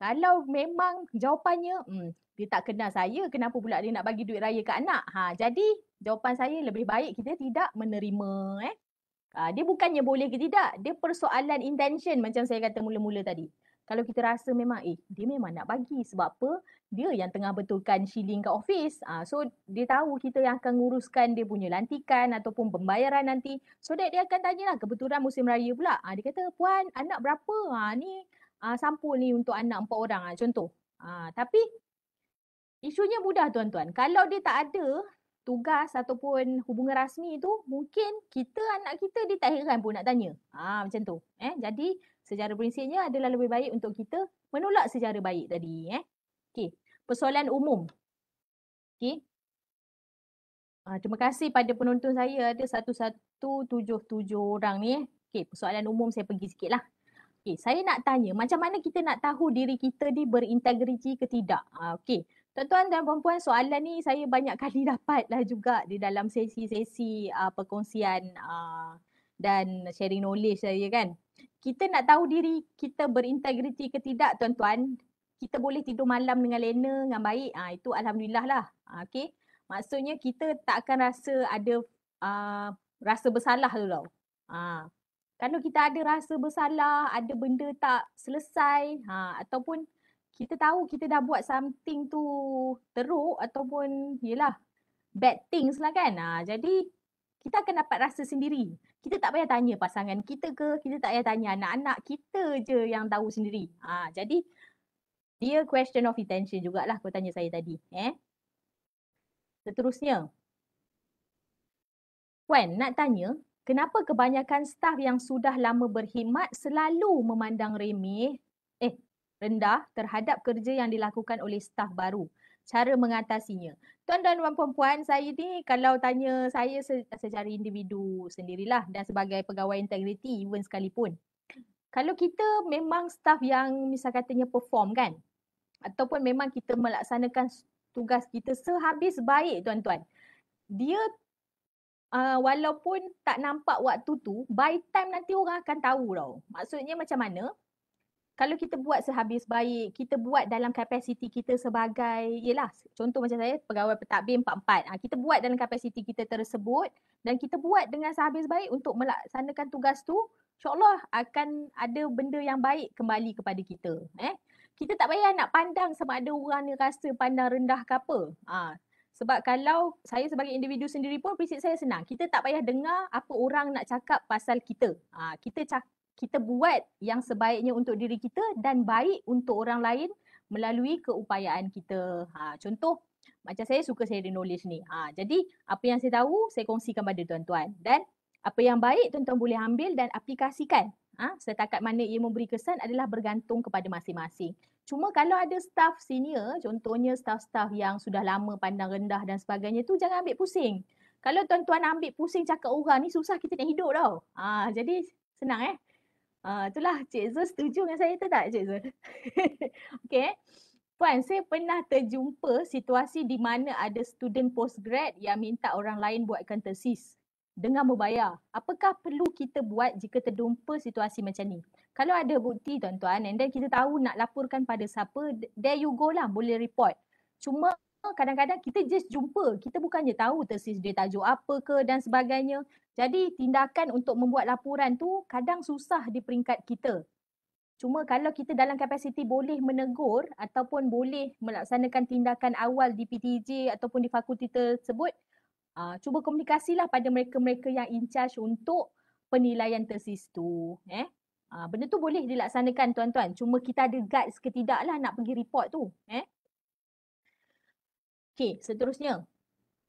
Kalau memang jawapannya, hmm, dia tak kenal saya, kenapa pula dia nak bagi duit raya kat anak? Ha, jadi jawapan saya lebih baik kita tidak menerima. Eh. Ha, dia bukannya boleh ke tidak, dia persoalan intention macam saya kata mula-mula tadi kalau kita rasa memang eh dia memang nak bagi sebab apa dia yang tengah betulkan shilling kat office uh, so dia tahu kita yang akan uruskan dia punya lantikan ataupun pembayaran nanti so dia dia akan tanyalah kebetulan musim raya pula uh, dia kata puan anak berapa ha uh, ni uh, sampul ni untuk anak empat orang uh, contoh uh, tapi isunya mudah tuan-tuan kalau dia tak ada tugas ataupun hubungan rasmi itu mungkin kita anak kita dia tak heran pun nak tanya. Ha macam tu. Eh jadi secara prinsipnya adalah lebih baik untuk kita menolak secara baik tadi eh. okay. Persoalan umum. Okay. Ha, ah, terima kasih pada penonton saya ada satu-satu tujuh tujuh orang ni eh. Okey persoalan umum saya pergi sikit lah. Okay, saya nak tanya macam mana kita nak tahu diri kita ni berintegriti ke tidak. Ha, Okey. Tuan-tuan dan puan-puan soalan ni saya banyak kali dapat lah juga di dalam sesi-sesi uh, perkongsian uh, dan sharing knowledge saya kan. Kita nak tahu diri kita berintegriti ke tidak tuan-tuan. Kita boleh tidur malam dengan lena, dengan baik. Uh, itu Alhamdulillah lah. Uh, ah, okay. Maksudnya kita tak akan rasa ada uh, rasa bersalah tu tau. Uh, kalau kita ada rasa bersalah, ada benda tak selesai ha ataupun kita tahu kita dah buat something tu teruk ataupun yelah bad things lah kan. Ha, jadi kita akan dapat rasa sendiri. Kita tak payah tanya pasangan kita ke, kita tak payah tanya anak-anak kita je yang tahu sendiri. Ha, jadi dia question of intention jugalah kau tanya saya tadi. Eh? Seterusnya. Wen, nak tanya, kenapa kebanyakan staff yang sudah lama berkhidmat selalu memandang remeh, eh rendah terhadap kerja yang dilakukan oleh staf baru. Cara mengatasinya. Tuan dan puan-puan, saya ni kalau tanya saya secara individu sendirilah dan sebagai pegawai integriti even sekalipun. Kalau kita memang staf yang misal katanya perform kan ataupun memang kita melaksanakan tugas kita sehabis baik tuan-tuan. Dia uh, walaupun tak nampak waktu tu, by time nanti orang akan tahu tau. Maksudnya macam mana? kalau kita buat sehabis baik, kita buat dalam kapasiti kita sebagai, yelah contoh macam saya pegawai pentadbir empat-empat. Ha, kita buat dalam kapasiti kita tersebut dan kita buat dengan sehabis baik untuk melaksanakan tugas tu, insyaAllah akan ada benda yang baik kembali kepada kita. Eh? Kita tak payah nak pandang sama ada orang ni rasa pandang rendah ke apa. Ha, sebab kalau saya sebagai individu sendiri pun prinsip saya senang. Kita tak payah dengar apa orang nak cakap pasal kita. Ha, kita cakap kita buat yang sebaiknya untuk diri kita dan baik untuk orang lain melalui keupayaan kita. Ha, contoh, macam saya suka saya di knowledge ni. Ha, jadi apa yang saya tahu, saya kongsikan pada tuan-tuan. Dan apa yang baik tuan-tuan boleh ambil dan aplikasikan. Ha, setakat mana ia memberi kesan adalah bergantung kepada masing-masing. Cuma kalau ada staff senior, contohnya staff-staff yang sudah lama pandang rendah dan sebagainya tu jangan ambil pusing. Kalau tuan-tuan ambil pusing cakap orang ni susah kita nak hidup tau. Ha, jadi senang eh. Uh, itulah Cik Zul setuju dengan saya ke tak Cik Zul? okay. Puan, saya pernah terjumpa situasi di mana ada student postgrad yang minta orang lain buatkan tesis dengan membayar. Apakah perlu kita buat jika terjumpa situasi macam ni? Kalau ada bukti tuan-tuan and then kita tahu nak laporkan pada siapa, there you go lah boleh report. Cuma Ah, kadang-kadang kita just jumpa, kita bukannya tahu tesis dia tajuk apa ke dan sebagainya. Jadi tindakan untuk membuat laporan tu kadang susah di peringkat kita. Cuma kalau kita dalam kapasiti boleh menegur ataupun boleh melaksanakan tindakan awal di PTJ ataupun di fakulti tersebut, uh, cuba komunikasilah pada mereka-mereka yang in charge untuk penilaian tesis tu. Eh? Uh, benda tu boleh dilaksanakan tuan-tuan. Cuma kita ada guide seketidaklah nak pergi report tu. Eh? Okay, seterusnya.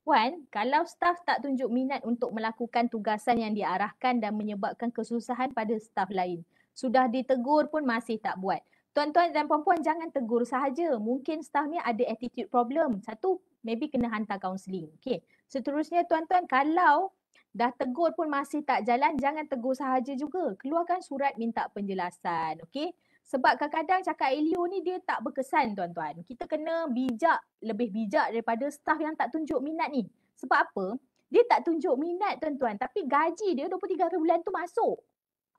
Puan, kalau staf tak tunjuk minat untuk melakukan tugasan yang diarahkan dan menyebabkan kesusahan pada staf lain, sudah ditegur pun masih tak buat. Tuan-tuan dan puan-puan jangan tegur sahaja. Mungkin staf ni ada attitude problem. Satu, maybe kena hantar kaunseling. Okay. Seterusnya tuan-tuan, kalau dah tegur pun masih tak jalan, jangan tegur sahaja juga. Keluarkan surat minta penjelasan. Okay. Sebab kadang-kadang cakap Elio ni dia tak berkesan tuan-tuan. Kita kena bijak, lebih bijak daripada staff yang tak tunjuk minat ni. Sebab apa? Dia tak tunjuk minat tuan-tuan tapi gaji dia 23 bulan tu masuk.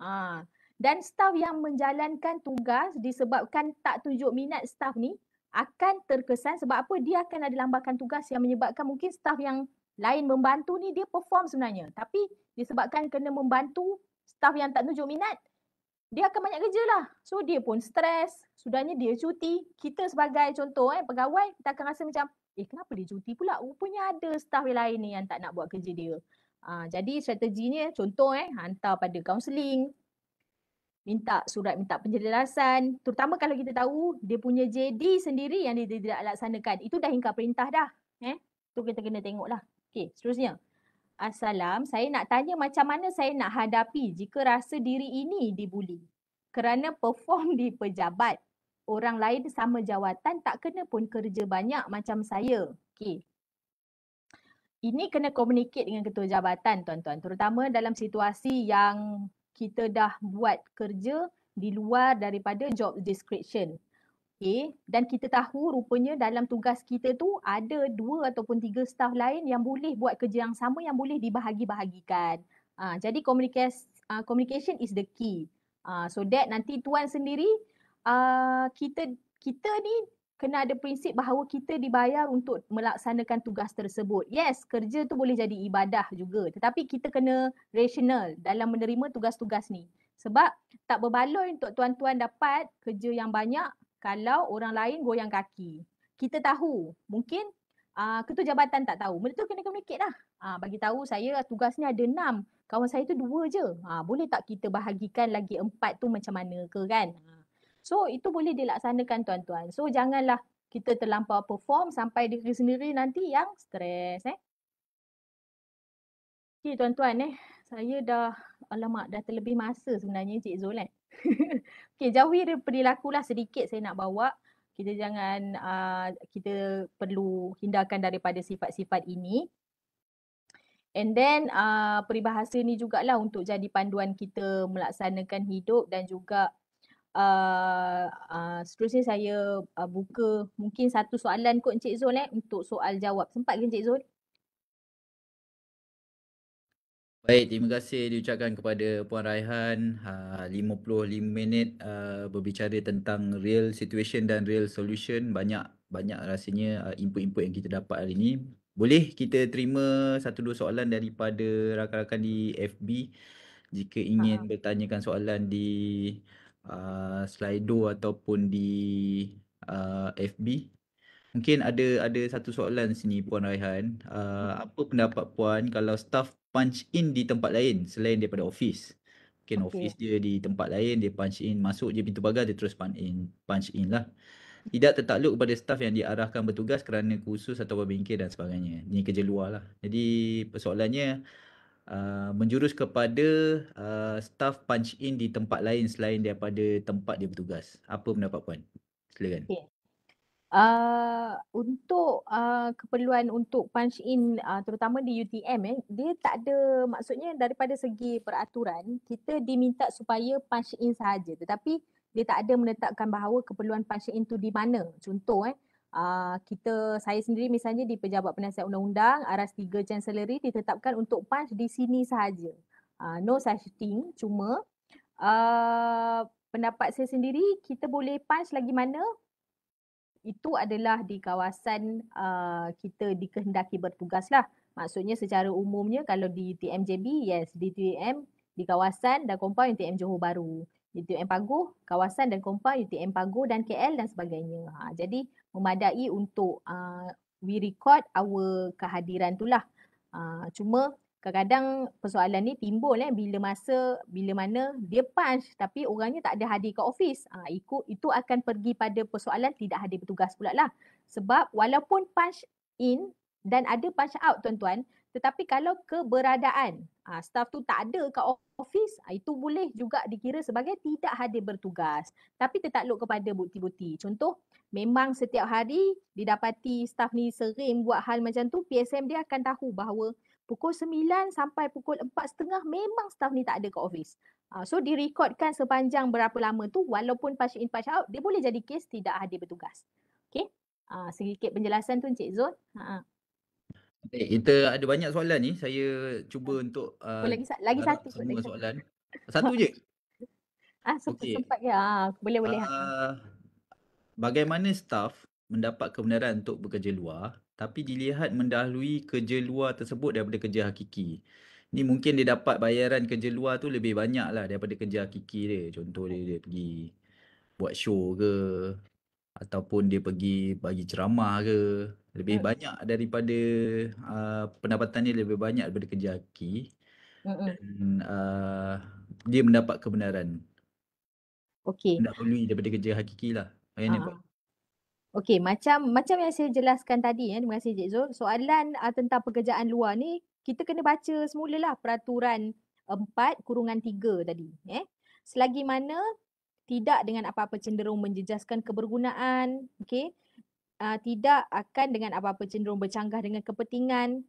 Ah. Dan staff yang menjalankan tugas disebabkan tak tunjuk minat staff ni akan terkesan sebab apa dia akan ada lambakan tugas yang menyebabkan mungkin staff yang lain membantu ni dia perform sebenarnya. Tapi disebabkan kena membantu staff yang tak tunjuk minat dia akan banyak kerja lah. So dia pun stres, sudahnya dia cuti. Kita sebagai contoh eh, pegawai, kita akan rasa macam, eh kenapa dia cuti pula? Rupanya ada staff yang lain ni yang tak nak buat kerja dia. Ha, jadi strateginya contoh eh, hantar pada counselling, minta surat minta penjelasan terutama kalau kita tahu dia punya JD sendiri yang dia tidak laksanakan itu dah hingga perintah dah eh tu kita kena tengoklah okey seterusnya Assalam. Saya nak tanya macam mana saya nak hadapi jika rasa diri ini dibuli kerana perform di pejabat. Orang lain sama jawatan tak kena pun kerja banyak macam saya. Okey. Ini kena communicate dengan ketua jabatan tuan-tuan. Terutama dalam situasi yang kita dah buat kerja di luar daripada job description. Okay. Dan kita tahu rupanya dalam tugas kita tu ada dua ataupun tiga staf lain yang boleh buat kerja yang sama yang boleh dibahagi-bahagikan. Uh, jadi communication, uh, ah, communication is the key. Uh, so that nanti tuan sendiri uh, kita kita ni kena ada prinsip bahawa kita dibayar untuk melaksanakan tugas tersebut. Yes, kerja tu boleh jadi ibadah juga. Tetapi kita kena rational dalam menerima tugas-tugas ni. Sebab tak berbaloi untuk tuan-tuan dapat kerja yang banyak kalau orang lain goyang kaki. Kita tahu, mungkin uh, ketua jabatan tak tahu. Mereka tu kena communicate lah. Uh, bagi tahu saya tugasnya ada enam. Kawan saya tu dua je. Ha, boleh tak kita bahagikan lagi empat tu macam mana ke kan? So itu boleh dilaksanakan tuan-tuan. So janganlah kita terlampau perform sampai diri sendiri nanti yang stres eh. Okay tuan-tuan eh. Saya dah, alamak dah terlebih masa sebenarnya Cik Zul Eh? Okay, jauhi perilaku lah sedikit saya nak bawa. Kita jangan, uh, kita perlu hindarkan daripada sifat-sifat ini. And then uh, peribahasa ni jugalah untuk jadi panduan kita melaksanakan hidup dan juga uh, uh, seterusnya saya uh, buka mungkin satu soalan kot Encik Zul eh untuk soal jawab. Sempat ke Encik Zul? Baik, terima kasih diucapkan kepada Puan Raihan ha, 55 minit uh, berbicara tentang real situation dan real solution banyak banyak rasanya uh, input-input yang kita dapat hari ini. Boleh kita terima satu dua soalan daripada rakan-rakan di FB jika ingin ah. bertanyakan soalan di uh, Slido ataupun di uh, FB. Mungkin ada ada satu soalan sini Puan Raihan. Uh, hmm. apa pendapat Puan kalau staff punch in di tempat lain selain daripada office. Mungkin okay. office dia di tempat lain dia punch in masuk je pintu pagar dia terus punch in punch in lah. Tidak tertakluk kepada staf yang diarahkan bertugas kerana khusus atau berbingkir dan sebagainya. Ini kerja luar lah. Jadi persoalannya uh, menjurus kepada uh, staff punch in di tempat lain selain daripada tempat dia bertugas. Apa pendapat Puan? Silakan. Yeah. Uh, untuk uh, keperluan untuk punch in uh, terutama di UTM eh dia tak ada maksudnya daripada segi peraturan kita diminta supaya punch in saja, tetapi dia tak ada menetapkan bahawa keperluan punch in tu di mana contoh eh uh, kita saya sendiri misalnya di pejabat penasihat undang-undang aras 3 chancellery ditetapkan untuk punch di sini saja. uh, no such thing cuma uh, pendapat saya sendiri kita boleh punch lagi mana itu adalah di kawasan uh, kita dikehendaki bertugas lah. Maksudnya secara umumnya kalau di TMJB, yes, di TM, di kawasan dan kompaun UTM Johor Baru. UTM Pago, kawasan dan kompa UTM Pago dan KL dan sebagainya. Ha, jadi memadai untuk uh, we record our kehadiran tu lah. Uh, cuma kadang-kadang persoalan ni timbul eh bila masa bila mana dia punch tapi orangnya tak ada hadir ke office ha, ikut itu akan pergi pada persoalan tidak hadir bertugas pula lah sebab walaupun punch in dan ada punch out tuan-tuan tetapi kalau keberadaan ha, staff tu tak ada ke office ha, itu boleh juga dikira sebagai tidak hadir bertugas tapi tetap kepada bukti-bukti contoh memang setiap hari didapati staff ni sering buat hal macam tu PSM dia akan tahu bahawa pukul 9 sampai pukul 4.30 memang staff ni tak ada kat office. Uh, so direkodkan sepanjang berapa lama tu walaupun patch in patch out dia boleh jadi case tidak hadir bertugas. Okay. Uh, sedikit penjelasan tu Encik Zul. Uh. Eh, kita ada banyak soalan ni. Saya cuba uh, untuk uh, lagi, lagi satu. Semua soalan. Satu je. Ah, uh, okay. sempat ya. boleh boleh. Uh, bagaimana staff mendapat kebenaran untuk bekerja luar tapi dilihat mendahului kerja luar tersebut daripada kerja hakiki. Ni mungkin dia dapat bayaran kerja luar tu lebih banyak lah daripada kerja hakiki dia. Contoh dia, dia pergi buat show ke ataupun dia pergi bagi ceramah ke. Lebih yeah. Hmm. banyak daripada uh, pendapatan dia lebih banyak daripada kerja hakiki. Uh, dia mendapat kebenaran. Okey. Mendahului daripada kerja hakiki lah. Bayaran uh-huh. Ah. Okey, macam macam yang saya jelaskan tadi ya, terima kasih Cik Zul. Soalan uh, tentang pekerjaan luar ni kita kena baca semula lah peraturan 4 kurungan 3 tadi, eh. Selagi mana tidak dengan apa-apa cenderung menjejaskan kebergunaan, okey. Uh, tidak akan dengan apa-apa cenderung bercanggah dengan kepentingan.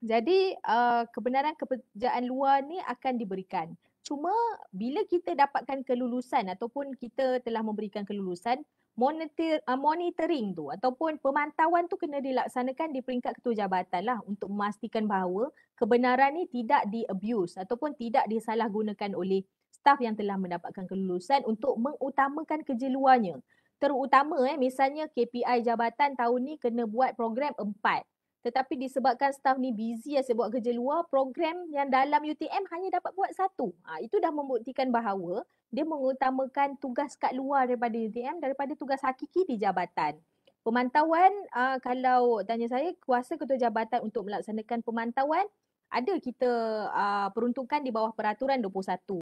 Jadi uh, kebenaran kepekerjaan luar ni akan diberikan. Cuma bila kita dapatkan kelulusan ataupun kita telah memberikan kelulusan, monitor, uh, ah, monitoring tu ataupun pemantauan tu kena dilaksanakan di peringkat ketua jabatan lah untuk memastikan bahawa kebenaran ni tidak di abuse ataupun tidak disalahgunakan oleh staf yang telah mendapatkan kelulusan untuk mengutamakan kerja luarnya. Terutama eh, misalnya KPI jabatan tahun ni kena buat program empat. Tetapi disebabkan staff ni busy asyik buat kerja luar, program yang dalam UTM hanya dapat buat satu. Ha, itu dah membuktikan bahawa dia mengutamakan tugas kat luar daripada UTM daripada tugas hakiki di jabatan. Pemantauan, uh, kalau tanya saya, kuasa ketua jabatan untuk melaksanakan pemantauan ada kita uh, ha, peruntukkan di bawah peraturan 21.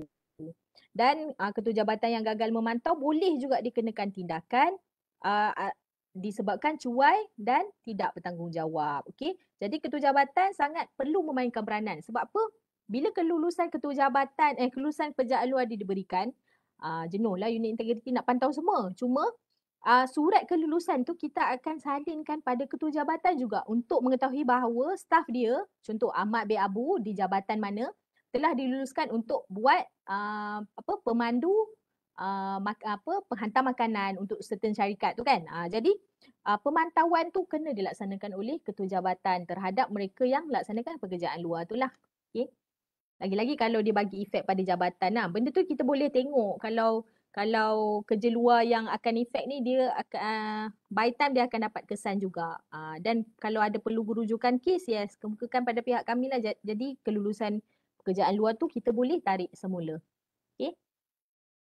Dan uh, ketua jabatan yang gagal memantau boleh juga dikenakan tindakan uh, disebabkan cuai dan tidak bertanggungjawab. Okey. Jadi ketua jabatan sangat perlu memainkan peranan. Sebab apa? Bila kelulusan ketua jabatan eh kelulusan pejabat luar diberikan, uh, jenuhlah unit integriti nak pantau semua. Cuma uh, surat kelulusan tu kita akan salinkan pada ketua jabatan juga untuk mengetahui bahawa staf dia, contoh Ahmad B. Abu di jabatan mana, telah diluluskan untuk buat uh, apa pemandu Uh, mak, apa penghantar makanan untuk certain syarikat tu kan. Uh, jadi uh, pemantauan tu kena dilaksanakan oleh ketua jabatan terhadap mereka yang melaksanakan pekerjaan luar tu lah. Okay. Lagi-lagi kalau dia bagi efek pada jabatan lah. Benda tu kita boleh tengok kalau kalau kerja luar yang akan efek ni dia akan uh, by time dia akan dapat kesan juga. Uh, dan kalau ada perlu rujukan kes yes kemukakan pada pihak kami lah. Jadi kelulusan pekerjaan luar tu kita boleh tarik semula.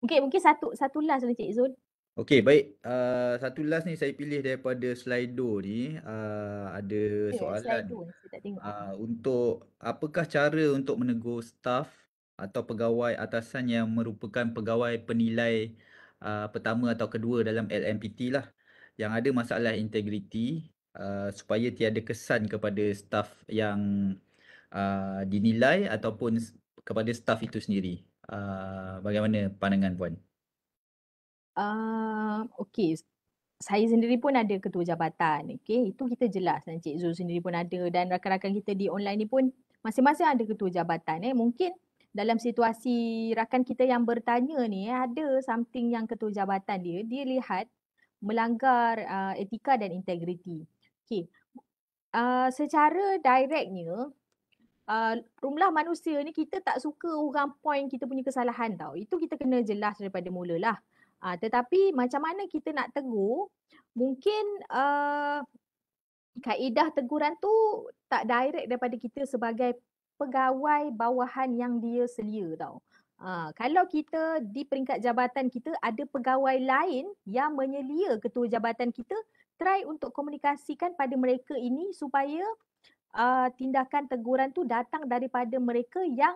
Okay, mungkin satu satu last lah Cik Zul. Okay, baik. Uh, satu last ni saya pilih daripada Slido ni. Uh, ada okay, eh, soalan. Slido, tak tengok. Uh, untuk apakah cara untuk menegur staff atau pegawai atasan yang merupakan pegawai penilai uh, pertama atau kedua dalam LMPT lah yang ada masalah integriti uh, supaya tiada kesan kepada staff yang uh, dinilai ataupun kepada staff itu sendiri uh, bagaimana pandangan puan? Uh, ah, okay, saya sendiri pun ada ketua jabatan. Okay, itu kita jelas. Dan Zul sendiri pun ada dan rakan-rakan kita di online ni pun masing-masing ada ketua jabatan. Eh. Mungkin dalam situasi rakan kita yang bertanya ni eh, ada something yang ketua jabatan dia, dia lihat melanggar uh, etika dan integriti. Okay, uh, secara directnya uh, rumlah manusia ni kita tak suka orang point kita punya kesalahan tau. Itu kita kena jelas daripada mulalah. Uh, tetapi macam mana kita nak tegur, mungkin uh, kaedah teguran tu tak direct daripada kita sebagai pegawai bawahan yang dia selia tau. Uh, kalau kita di peringkat jabatan kita ada pegawai lain yang menyelia ketua jabatan kita, try untuk komunikasikan pada mereka ini supaya uh, tindakan teguran tu datang daripada mereka yang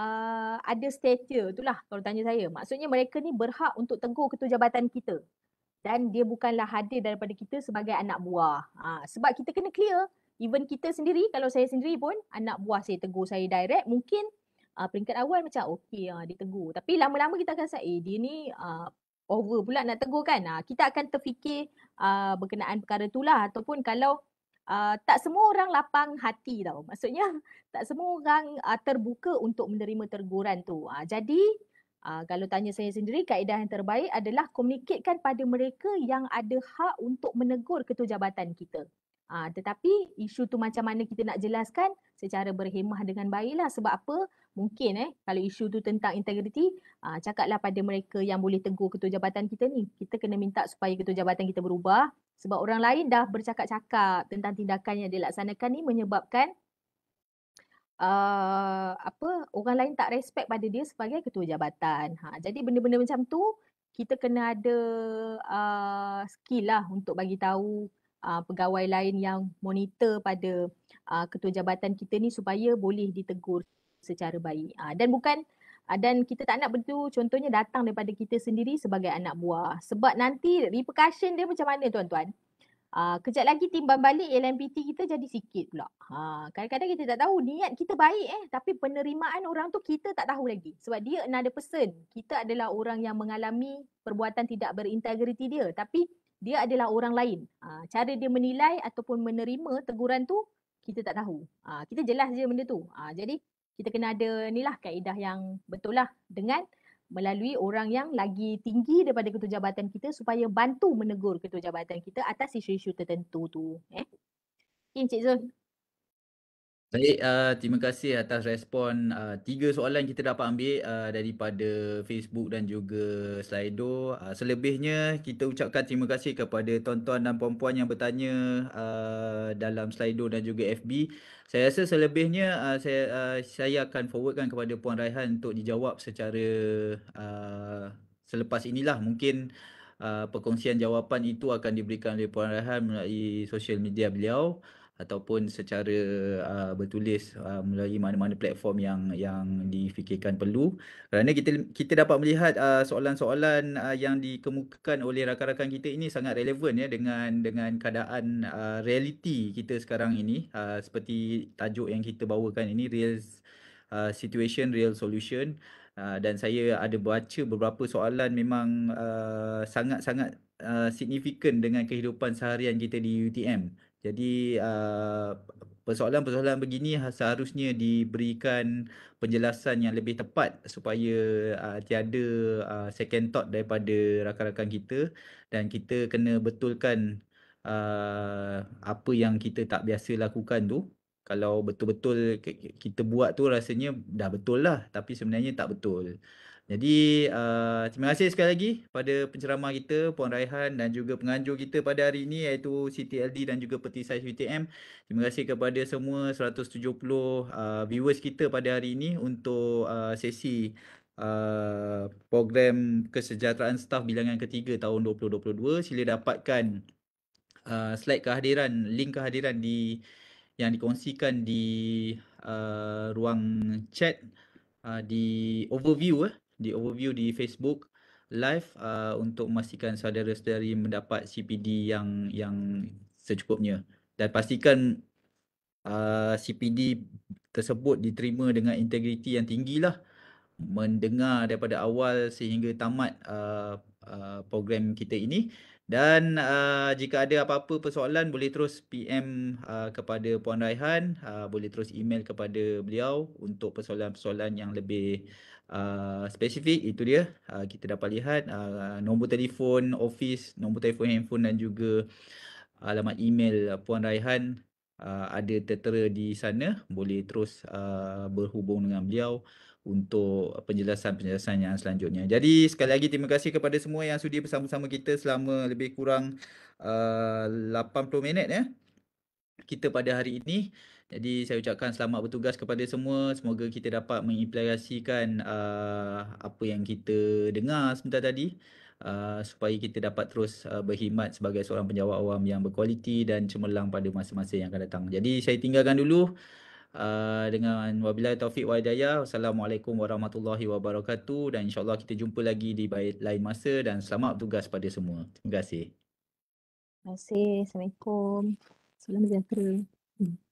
uh, ada stature itulah kalau tanya saya. Maksudnya mereka ni berhak untuk tegur ketua jabatan kita. Dan dia bukanlah hadir daripada kita sebagai anak buah. Ha, sebab kita kena clear even kita sendiri kalau saya sendiri pun anak buah saya tegur saya direct mungkin uh, peringkat awal macam okey uh, dia tegur. Tapi lama-lama kita akan say, eh dia ni uh, over pula nak tegur kan. Ha, kita akan terfikir uh, berkenaan perkara itulah ataupun kalau Ah, tak semua orang lapang hati tau. Maksudnya tak semua orang uh, terbuka untuk menerima teguran tu. Uh, jadi uh, kalau tanya saya sendiri kaedah yang terbaik adalah komunikatkan pada mereka yang ada hak untuk menegur ketua jabatan kita. Uh, tetapi isu tu macam mana kita nak jelaskan secara berhemah dengan baiklah sebab apa mungkin eh kalau isu tu tentang integriti uh, cakaplah pada mereka yang boleh tegur ketua jabatan kita ni kita kena minta supaya ketua jabatan kita berubah sebab orang lain dah bercakap-cakap tentang tindakan yang dilaksanakan ni menyebabkan Uh, apa orang lain tak respect pada dia sebagai ketua jabatan. Ha, jadi benda-benda macam tu kita kena ada uh, skill lah untuk bagi tahu uh, pegawai lain yang monitor pada uh, ketua jabatan kita ni supaya boleh ditegur secara baik. Uh, dan bukan Ah, dan kita tak nak benda tu contohnya datang daripada kita sendiri sebagai anak buah sebab nanti repercussion dia macam mana tuan-tuan uh, kejap lagi timbang balik LNPT kita jadi sikit pula ha, kadang-kadang kita tak tahu niat kita baik eh tapi penerimaan orang tu kita tak tahu lagi sebab dia another person kita adalah orang yang mengalami perbuatan tidak berintegriti dia tapi dia adalah orang lain ha, cara dia menilai ataupun menerima teguran tu kita tak tahu. Ha, kita jelas je benda tu. Ha, jadi kita kena ada ni lah kaedah yang betul lah dengan melalui orang yang lagi tinggi daripada ketua jabatan kita supaya bantu menegur ketua jabatan kita atas isu-isu tertentu tu. Eh? Okay, Encik Zul. Baik, uh, terima kasih atas respon uh, tiga soalan kita dapat ambil uh, daripada Facebook dan juga Slido. Uh, selebihnya, kita ucapkan terima kasih kepada tuan-tuan dan puan-puan yang bertanya uh, dalam Slido dan juga FB saya rasa selebihnya uh, saya uh, saya akan forwardkan kepada puan Raihan untuk dijawab secara uh, selepas inilah mungkin uh, perkongsian jawapan itu akan diberikan oleh puan Raihan melalui social media beliau ataupun secara uh, bertulis uh, melalui mana-mana platform yang yang difikirkan perlu kerana kita kita dapat melihat uh, soalan-soalan uh, yang dikemukakan oleh rakan-rakan kita ini sangat relevan ya dengan dengan keadaan uh, realiti kita sekarang ini uh, seperti tajuk yang kita bawakan ini real uh, situation real solution uh, dan saya ada baca beberapa soalan memang uh, sangat-sangat uh, signifikan dengan kehidupan seharian kita di UTM jadi ah, persoalan-persoalan begini ha, seharusnya diberikan penjelasan yang lebih tepat supaya ah, tiada ah, second thought daripada rakan-rakan kita dan kita kena betulkan apa yang kita tak biasa lakukan tu. Kalau betul-betul kita buat tu rasanya dah betul lah tapi sebenarnya tak betul. Jadi uh, terima kasih sekali lagi pada penceramah kita Puan Raihan dan juga penganjur kita pada hari ini iaitu CTLD dan juga Peti Saiz UTM. Terima kasih kepada semua 170 uh, eh, viewers kita pada hari ini untuk uh, sesi Uh, program kesejahteraan staf bilangan ketiga tahun 2022 sila dapatkan uh, slide kehadiran link kehadiran di yang dikongsikan di uh, ruang chat uh, di overview eh di overview di Facebook live uh, untuk memastikan saudara-saudari mendapat CPD yang yang secukupnya dan pastikan uh, CPD tersebut diterima dengan integriti yang tinggilah mendengar daripada awal sehingga tamat uh, uh, program kita ini dan uh, jika ada apa-apa persoalan boleh terus PM uh, kepada Puan Raihan uh, boleh terus email kepada beliau untuk persoalan-persoalan yang lebih Ah, spesifik itu dia uh, kita dapat lihat uh, nombor telefon office nombor telefon handphone dan juga alamat email puan Raihan uh, ada tertera di sana boleh terus uh, berhubung dengan beliau untuk penjelasan-penjelasan yang selanjutnya. Jadi sekali lagi terima kasih kepada semua yang sudi bersama-sama kita selama lebih kurang uh, 80 minit ya. Kita pada hari ini jadi saya ucapkan selamat bertugas kepada semua. Semoga kita dapat mengimplikasikan uh, apa yang kita dengar sebentar tadi uh, supaya kita dapat terus uh, berkhidmat sebagai seorang penjawat awam yang berkualiti dan cemerlang pada masa-masa yang akan datang. Jadi saya tinggalkan dulu uh, dengan wabillahi taufiq wa hidayah. Assalamualaikum warahmatullahi wabarakatuh dan insyaallah kita jumpa lagi di lain masa dan selamat bertugas pada semua. Terima kasih. Terima kasih. Assalamualaikum. Salam